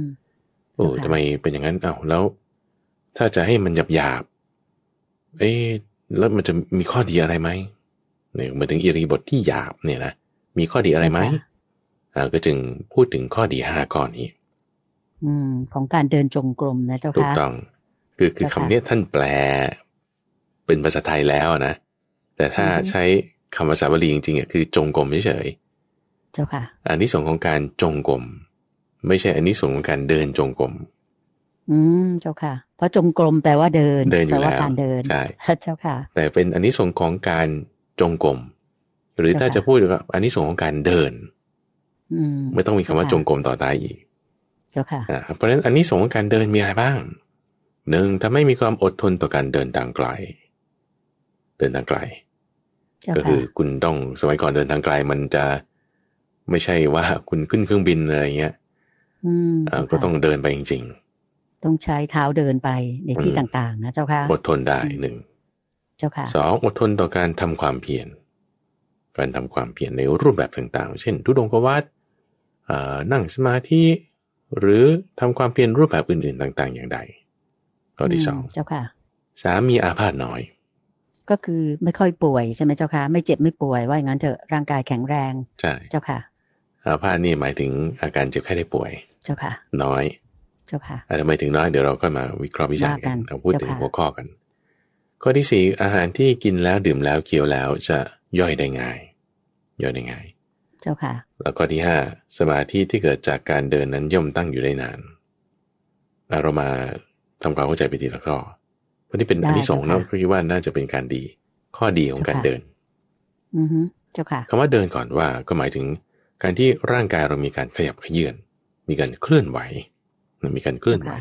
โอ้ทำไมเป็นอย่างนั้น เอ้า แล้ว ถ้าจะให้มันหยาบหยาบเอ๊แล้วมันจะมีข้อดีอะไรไหม เนี่ยหมาถึงอิริบทที่หยาบเนี่ยนะ มีข้อดีอะไรไหม อ่า ก็จึงพูดถึงข้อดีห้าก้อนนี้ของการเดิน จงกรม นะ เจ้าค่ะ ถูกต้อง คือ คือคำนี้ท่าน แปลเป็นภาษาไทยแล้วนะแต่ถ้าใช้คำภาษาบาลีจริงๆอ่ะคือจงกรมเฉยๆเจ้าค่ะอันนี้ส่งของการจงกรมไม่ใช่อันนี้ส่งของการเดินจงกรมอืมเจ้าค่ะเพราะจงกรมแปลว่าเดินเดินอยู่แล้วการเดินใช่เจ้าค่ะ แต่เป็นอันนี้ส่งของการจงกรมหรือถ้าจะพูดก็อันนี้ส่งของการเดินอไม่ต้องมีคำว่าจงกรมต่อตายอีก เจ้าค่ะเพราะฉะนั้นอันนี้ส่งของการเดินมีอะไรบ้างหนึ่งทำให้มีความอดทนต่อการเดินดังไกลเดินทางไกล ก็คือคุณต้องสมัยก่อนเดินทางไกล มันจะไม่ใช่ว่าคุณขึ้นเครื่องบินอะไรเงี้ยก็ต้องเดินไปจริง ๆ ต้องใช้เท้าเดินไปในที่ต่าง ๆนะเจ้าค่ะ อดทนได้หนึ่ง เจ้าค่ะสองอดทนต่อการทำความเพียร การทำความเพียรในรูปแบบต่าง ๆ เช่น ทุดงกวาดนั่งสมาธิ หรือทำความเพียรรูปแบบอื่นๆต่าง ๆ อย่างใดข้อที่สอง เจ้าค่ะ สามีอาพาธน้อยก็คือไม่ค่อยป่วย ใช่ไหมเจ้าค่ะ ไม่เจ็บไม่ป่วย ว่าอย่างนั้นเถอะร่างกายแข็งแรง ใช่เจ้าค่ะอาพาธนี่หมายถึงอาการเจ็บแค่ได้ป่วย เจ้าค่ะ น้อยเจ้าค่ะทำไมถึงน้อยเดี๋ยวเราก็มาวิเคราะห์วิจารณ์กันเอาพูดถึงหัวข้อกัน ข้อที่สี่อาหารที่กินแล้วดื่มแล้ว เคี้ยวแล้วจะย่อยได้ง่าย ย่อยได้ง่ายเจ้าค่ะ แล้วข้อที่ห้า สมาธิที่เกิดจากการเดินนั้นย่อมตั้งอยู่ได้นานเรามาทำความเข้าใจไปทีละข้ออันนี้เป็นอันที่สองเนาะก็คิดว่าน่าจะเป็นการดี ข้อดีของการเดิน อือเจ้าค่ะคำว่าเดินก่อนว่า ก็หมายถึง การที่ร่างกายเรามีการขยับขยื่นมีการเคลื่อนไหวมันมีการเคลื่อนไหว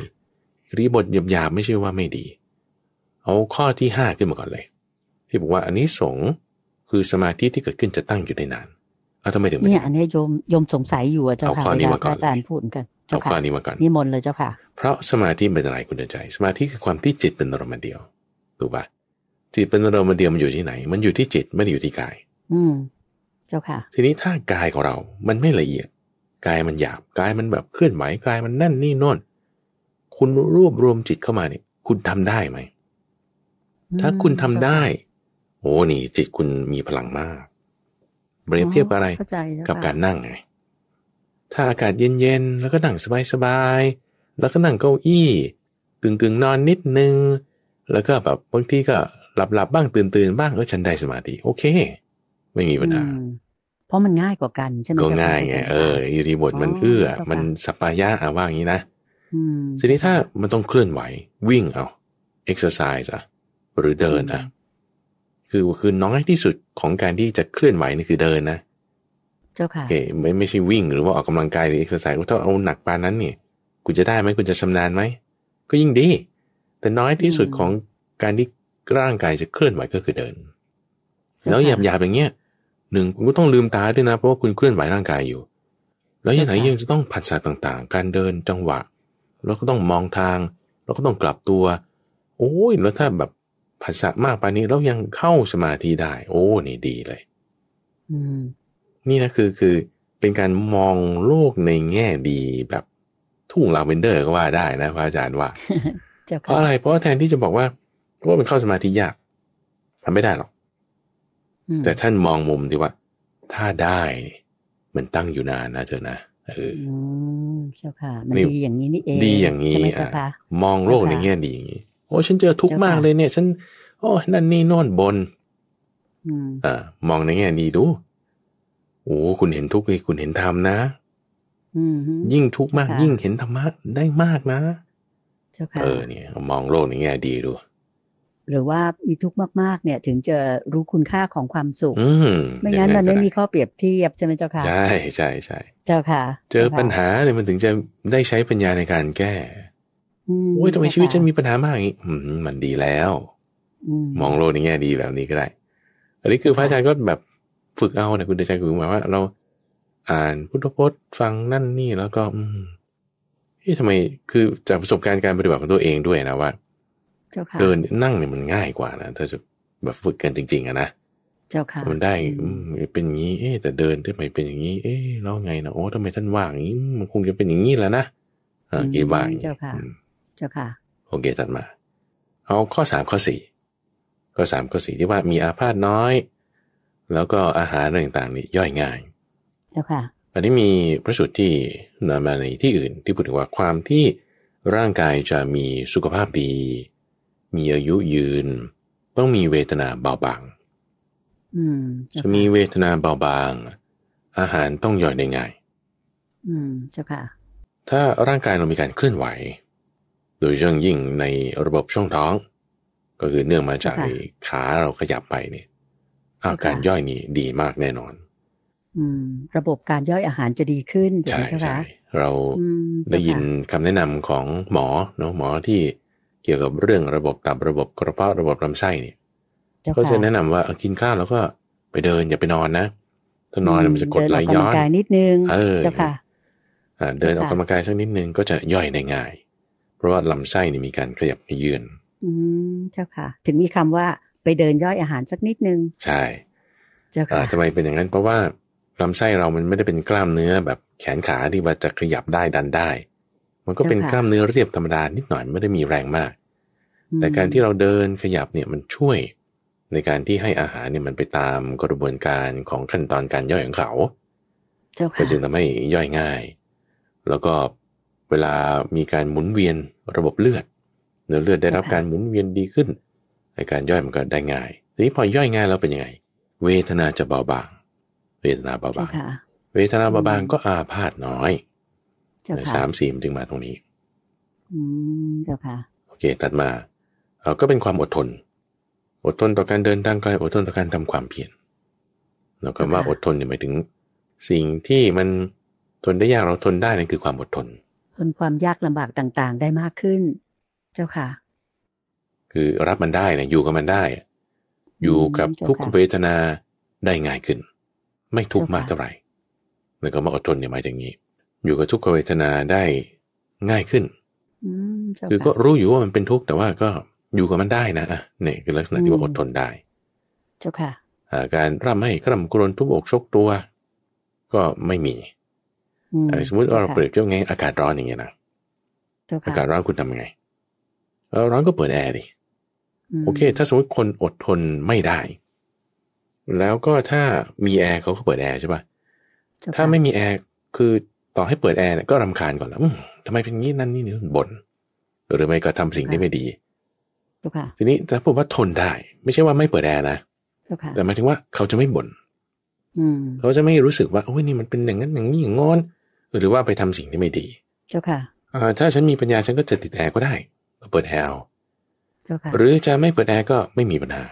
รีบทหยาบๆไม่ใช่ว่าไม่ดี เอาข้อที่ห้าขึ้นมาก่อนเลย ที่บอกว่าอันนี้สงคือสมาธิที่เกิดขึ้นจะตั้งอยู่ในนาน เอาทำไมถึงเนี่ยอันนี้โยมโยมสงสัยอยู่อาจารย์ค่ะอาจารย์พูดกันเอาข่ะนี้มาก่อนนิมนต์เลยเจ้าค่ะ เพราะ สมาธิเป็นอะไรคุณเดินใจ สมาธิคือความที่จิตเป็นอารมณ์เดียว ถูกปะจิตเป็นอารมณ์เดียวมันอยู่ที่ไหน มันอยู่ที่จิตไม่ได้อยู่ที่กาย อืมเจ้าค่ะ ทีนี้ถ้า กายของเรามันไม่ละเอียดกายมันหยาบ กายมันแบบเคลื่อนไหวกายมันนั่นนี่น่นคุณรวบรวมจิตเข้ามาเนี่ยคุณทำได้ไหม ถ้าคุณทำได้ โอ้นี่ จิตคุณมีพลังมากเปรียบเทียบอะไรกับการนั่งไงถ้าอากาศเย็นๆ แล้วก็นั่งสบายๆ แล้วก็นั่งเก้าอี้ กึ่งๆ นอนนิดนึง แล้วก็แบบบางทีก็ หลับๆ บ้างตื่นๆ บ้างก็ฉันได้สมาธิโอเค ไม่มีปัญหาเพราะมันง่ายกว่ากันใช่ไหมก็ง่ายไงเอออิริบทมันเอื้อมันสปายะอาว่างี้นะทีนี้ถ้ามันต้องเคลื่อนไหววิ่งเอาเอ็กซ์ไซส์อะหรือเดินอะคือคือน้อยที่สุดของการที่จะเคลื่อนไหวนี่คือเดินนะจ้าค่ะไม่ไม่ใช่วิ่งหรือว่าออกกำลังกายหรือเอ็กซ์ไซส์ถ้าเอาหนักปานนั้นเนี่ยคุณจะได้ไหมคุณจะชำนาญไหมก็ยิ่งดี แต่น้อยที่สุดของการที่ร่างกายจะเคลื่อนไหวก็คือเดินแล้วหยาบหยาบอย่างเงี้ยหนึ่งคุณก็ต้องลืมตาด้วยนะเพราะว่าคุณเคลื่อนไหวร่างกายอยู่ แล้วยังไหนยังจะต้องผัสสะต่างๆ การเดินจังหวะเราก็ต้องมองทาง เราก็ต้องกลับตัว โอ้ยแล้วถ้าแบบผัสสะมากไปนี้แล้วยังเข้าสมาธิได้ โอ้นี่ดีเลย อืมนี่นะคือคือเป็นการมองโลกในแง่ดีแบบทุ่งลาเวนเดอร์ก็ว่าได้นะพระอาจารย์ว่าเพราะอะไร เพราะแทนที่จะบอกว่าว่ามันเข้าสมาธิยาก ทำไม่ได้หรอกแต่ท่านมองมุมที่ว่า ถ้าได้ มันตั้งอยู่นานนะเธอนะเออเจ้าค่ะมันดีอย่างนี้นี่เองดีอย่างนี้อ่ะมองโลกในแง่ดีอย่างนี้ โอ้ฉันเจอทุกข์มากเลยเนี่ยฉันโอ้นั่นนี่นอนบนอ่ามองในแง่ดีดูโอ้คุณเห็นทุกข์เลยคุณเห็นธรรมนะยิ่งทุกข์มาก ยิ่งเห็นธรรมะได้มากนะเออเนี่ย มองโลกในแง่ดีดูหรือว่ามีทุกข์มากๆ เนี่ย ถึงจะรู้คุณค่าของความสุขไม่งั้นมันไม่มีข้อเปรียบเทียบใช่ไหมเจ้าค่ะใช่ใช่ใช่เจ้าค่ะ เจอปัญหาเนี่ยมันถึงจะได้ใช้ปัญญาในการแก้โอ้ยทำไมชีวิตฉันมีปัญหามากอย่างนี้มันดีแล้วมองโลกในแง่ดีแบบนี้ก็ได้อันนี้คือพระอาจารย์ก็แบบฝึกเอาเนี่ยคุณเดชชัยคือหมายว่าเราอ่านพุทธพจน์ฟังนั่นนี่แล้วก็อืมเฮ้ยทำไมคือจากประสบการณ์การปฏิบัติของตัวเองด้วยนะว่าเดินนั่งเนี่ยมันง่ายกว่านะถ้าจะแบบฝึกกันจริง ๆอะนะมันได้เป็นอย่างนี้เอ๊แต่เดินทำไมเป็นอย่างนี้เอ๊แล้วไงนะโอ้ทำไมท่านว่างอย่างนี้ มันคงจะเป็นอย่างนี้แล้วนะอ่ากี่บางเจ้าค่ะเจ้าค่ะโอเคตัดมา เอาข้อสามข้อสี่ข้อสามข้อสี่ที่ว่ามีอาพาธน้อยแล้วก็อาหารอะไรต่างๆ นี่ย่อยง่ายเจ้าค่ะอันนี้มีพระสูตรที่นำมาในที่อื่นที่พูดถึงว่าความที่ร่างกายจะมีสุขภาพดี มีอายุยืน ต้องมีเวทนาเบาบางจะมีเวทนาเบาบาง อาหารต้องย่อยได้ง่าย อืม เจ้าค่ะ ถ้าร่างกายเรา มีการเคลื่อนไหว โดยเฉพาะยิ่งในระบบช่องท้อง ก็คือเนื่องมาจากขาเราขยับไปเนี่ยอาการย่อยนี่ดีมากแน่นอน อืม ระบบการย่อยอาหารจะดีขึ้น ใช่ไหมคะเราได้ยินคำแนะนำของหมอเนาะหมอที่เกี่ยวกับเรื่องระบบตับระบบกระเพาะ ระบบลาไส้เนี่ยก็จะแนะนำว่า กินข้าวแล้วก็ ไปเดิน อย่าไปนอนนะถ้านอนมันจะกดไหลย้อนนิดนึงเออเจ้าค่ะเดินออกกำลังกายสักนิดนึงก็จะย่อยได้ง่าย เพราะว่าลำไส้นี่มีการขยับขยื่นอืมเจ้าค่ะ ถึงมีคำว่าไปเดินย่อยอาหารสักนิดนึง ใช่ เจ้าค่ะทำไมเป็นอย่างนั้นเพราะว่าลำไส้เรามันไม่ได้เป็นกล้ามเนื้อแบบแขนขาที่ว่าจะขยับได้ดันได้ มันก็เป็นกล้ามเนื้อเรียบธรรมดานิดหน่อยไม่ได้มีแรงมาก แต่การที่เราเดินขยับเนี่ยมันช่วยในการที่ให้อาหารเนี่ยมันไปตามกระบวนการของขั้นตอนการย่อยของเขาก็จึงทำให้ย่อยง่าย แล้วก็เวลามีการหมุนเวียนระบบเลือดเนื้อเลือดได้รับการหมุนเวียนดีขึ้นอาการย่อยมันก็ได้ง่าย ทีนี้พอย่อยง่ายแล้วเป็นยังไง เวทนาจะเบาบาง เวทนาเบาบางเวทนาเบาบางก็อาพาธน้อยสามสี่มันจึงมาตรงนี้ อืมเจ้าค่ะ โอเคตัดมาเออก็เป็นความอดทน อดทนต่อการเดินทางไกลอดทนต่อการทำความเพียรเราก็ว่าอดทนเนี่ยหมายถึง สิ่งที่มันทนได้ยากเราทนได้นั่นคือความอดทน ทนความยากลำบากต่างๆได้มากขึ้น เจ้าค่ะคือรับมันได้นะอยู่กับมันได้ อยู่กับทุกขเวทนาได้ง่ายขึ้น ไม่ทุกมากเท่าไหร่แล้วก็มาอดทนเนี่ยหมายถึงนี้ อยู่กับทุกขเวทนาได้ง่ายขึ้นคือก็รู้อยู่ว่ามันเป็นทุกข์แต่ว่า ก็อยู่กับมันได้นะเนี่ย คือลักษณะที่ว่าอดทนได้เจ้าค่ะการร่ำให้กร่ำกรนทุบอกชกตัว ก็ไม่มีสมมติเราเปรียบเทียบไงอากาศร้อนอย่างเงี้ยนะอากาศร้อนคุณทำไงร้อนก็เปิดแอร์ดิโอเค ถ้าสมมติคนอดทนไม่ได้ แล้วก็ถ้ามีแอร์เขาก็เปิดแอร์ใช่ปะ่ะ ถ้าไม่มีแอร์ คือต่อให้เปิดแอร์ก็รำคาญก่อนแล้วทำไมเป็นงี้นั่นนี่นี่บ่นหรือไม่ก็ทำสิ่งที่ไม่ดี ทีนี้จะพูดว่าทนได้ ไม่ใช่ว่าไม่เปิดแอร์นะ แต่หมายถึงว่าเขาจะไม่บ่นเขาจะไม่รู้สึกว่าโอ้ยนี่มันเป็นอย่างนั้นอย่างนี้อย่างงอน หรือว่าไปทำสิ่งที่ไม่ดีเจ้าค่ะถ้าฉันมีปัญญาฉันก็จะติดแอร์ก็ได้ เปิดแอร์หรือจะไม่เปิดแอร์ก็ไม่มีปัญหา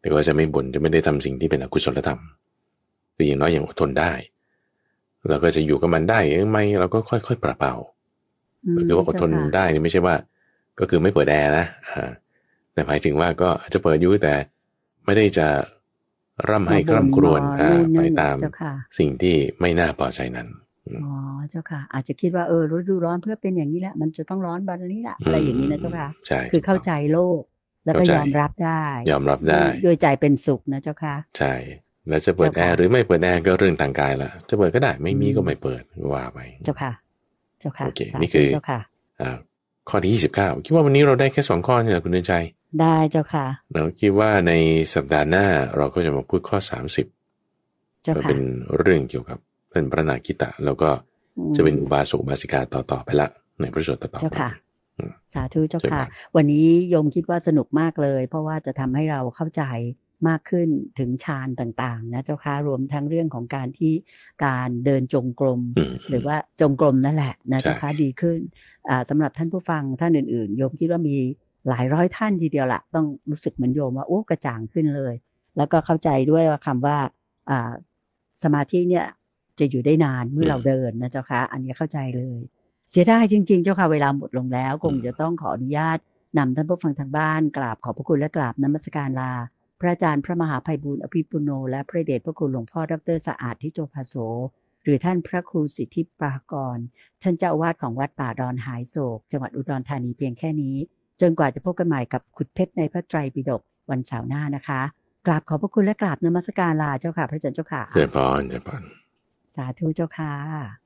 แต่ก็จะไม่บน่นจะไม่ได้ทำสิ่งที่เป็นอกุศลธรรมคืออย่างน้อยอย่างอดทนได้ เราก็จะอยู่กับมันได้หรือไม่เราก็ค่อยๆ ปรับเปล่าคือว่าอดทนได้นี่ไม่ใช่ว่า ก็คือไม่เปิดแอร์นะแต่หมายถึงว่าก็จจะเปิดอยู่แต่ไม่ได้จะร่ำให้กร่ำครวญไปตาม สิ่งที่ไม่น่าพอใจนั้นอ๋อเจ้าค่ะ อาจจะคิดว่าเออฤดูร้อนเพื่อเป็นอย่างนี้แหละมันจะต้องร้อนบันนี้แหละอะไรอย่างนี้นะเจ้าค่ะใช่คือเข้าใจโลก แล้วก็ยอมรับได้ ยอมรับได้ด้วยใจเป็นสุขนะเจ้าค่ะ ใช่แล้วจะเปิดแอร์หรือไม่เปิดแอร์ก็เรื่องทางกายละจะเปิดก็ได้ไม่มีก็ไม่เปิดว่าไปเจ้าค่ะ เจ้าค่ะโอเคนี่คือเจ้าค่ะข้อที่ยี่สิบเก้าคิดว่าวันนี้เราได้แค่สองข้อเนี่ยคุณเดินใจ ได้เจ้าค่ะเราคิดว่าในสัปดาห์หน้าเราก็จะมาพูดข้อสามสิบจะเป็นเรื่องเกี่ยวกับป็นพระนาคิตะแล้วก็จะเป็นอุบาสกุบาสิกาต่อๆไปละในพระสวตต่อๆไปสาธุเจ้าค่ะ วันนี้โยมคิดว่าสนุกมากเลย เพราะว่าจะทำให้เราเข้าใจมากขึ้นถึงฌานต่างๆ นะเจ้าค่ะรวมทั้งเรื่องของการที่การเดินจงกรมหรือว่าจงกรมนั่นแหละนะเจ้าค่ะดีขึ้นสำหรับท่านผู้ฟังท่านอื่นๆโยมคิดว่ามีหลายร้อยท่านทีเดียวละต้องรู้สึกเหมือนโยมว่าโอ้กระจ่างขึ้นเลย แล้วก็เข้าใจด้วยว่าคำว่าสมาธิเนี่ยจะอยู่ได้นานเมื่อเราเดินนะเจ้าค่ะ อันนี้เข้าใจเลย เสียดายจริง ๆ เจ้าค่ะเวลาหมดลงแล้วคงจะต้องขออนุญาตนำท่านผู้ฟังทางบ้านกราบขอบพระคุณและกราบนมัสการลา พระอาจารย์พระมหาภัยบุญอภิปุโน และพระเดชพระคุณหลวงพ่อดรสะอาดทิโจภาโส หรือท่านพระครูสิทธิปรากรท่านเจ้าอาวาสของวัดป่าดอนหายโศกจังหวัดอุดรธานีเพียงแค่นี้ จนกว่าจะพบกันใหม่กับขุดเพชรในพระไตรปิฎกวันเสาร์หน้านะคะ กราบขอบพระคุณและกราบนมัสการลาเจ้าค่ะ พระอาจารย์เจ้าค่ะเจ้าพรเจ้าพรสาธุเจ้าค่ะ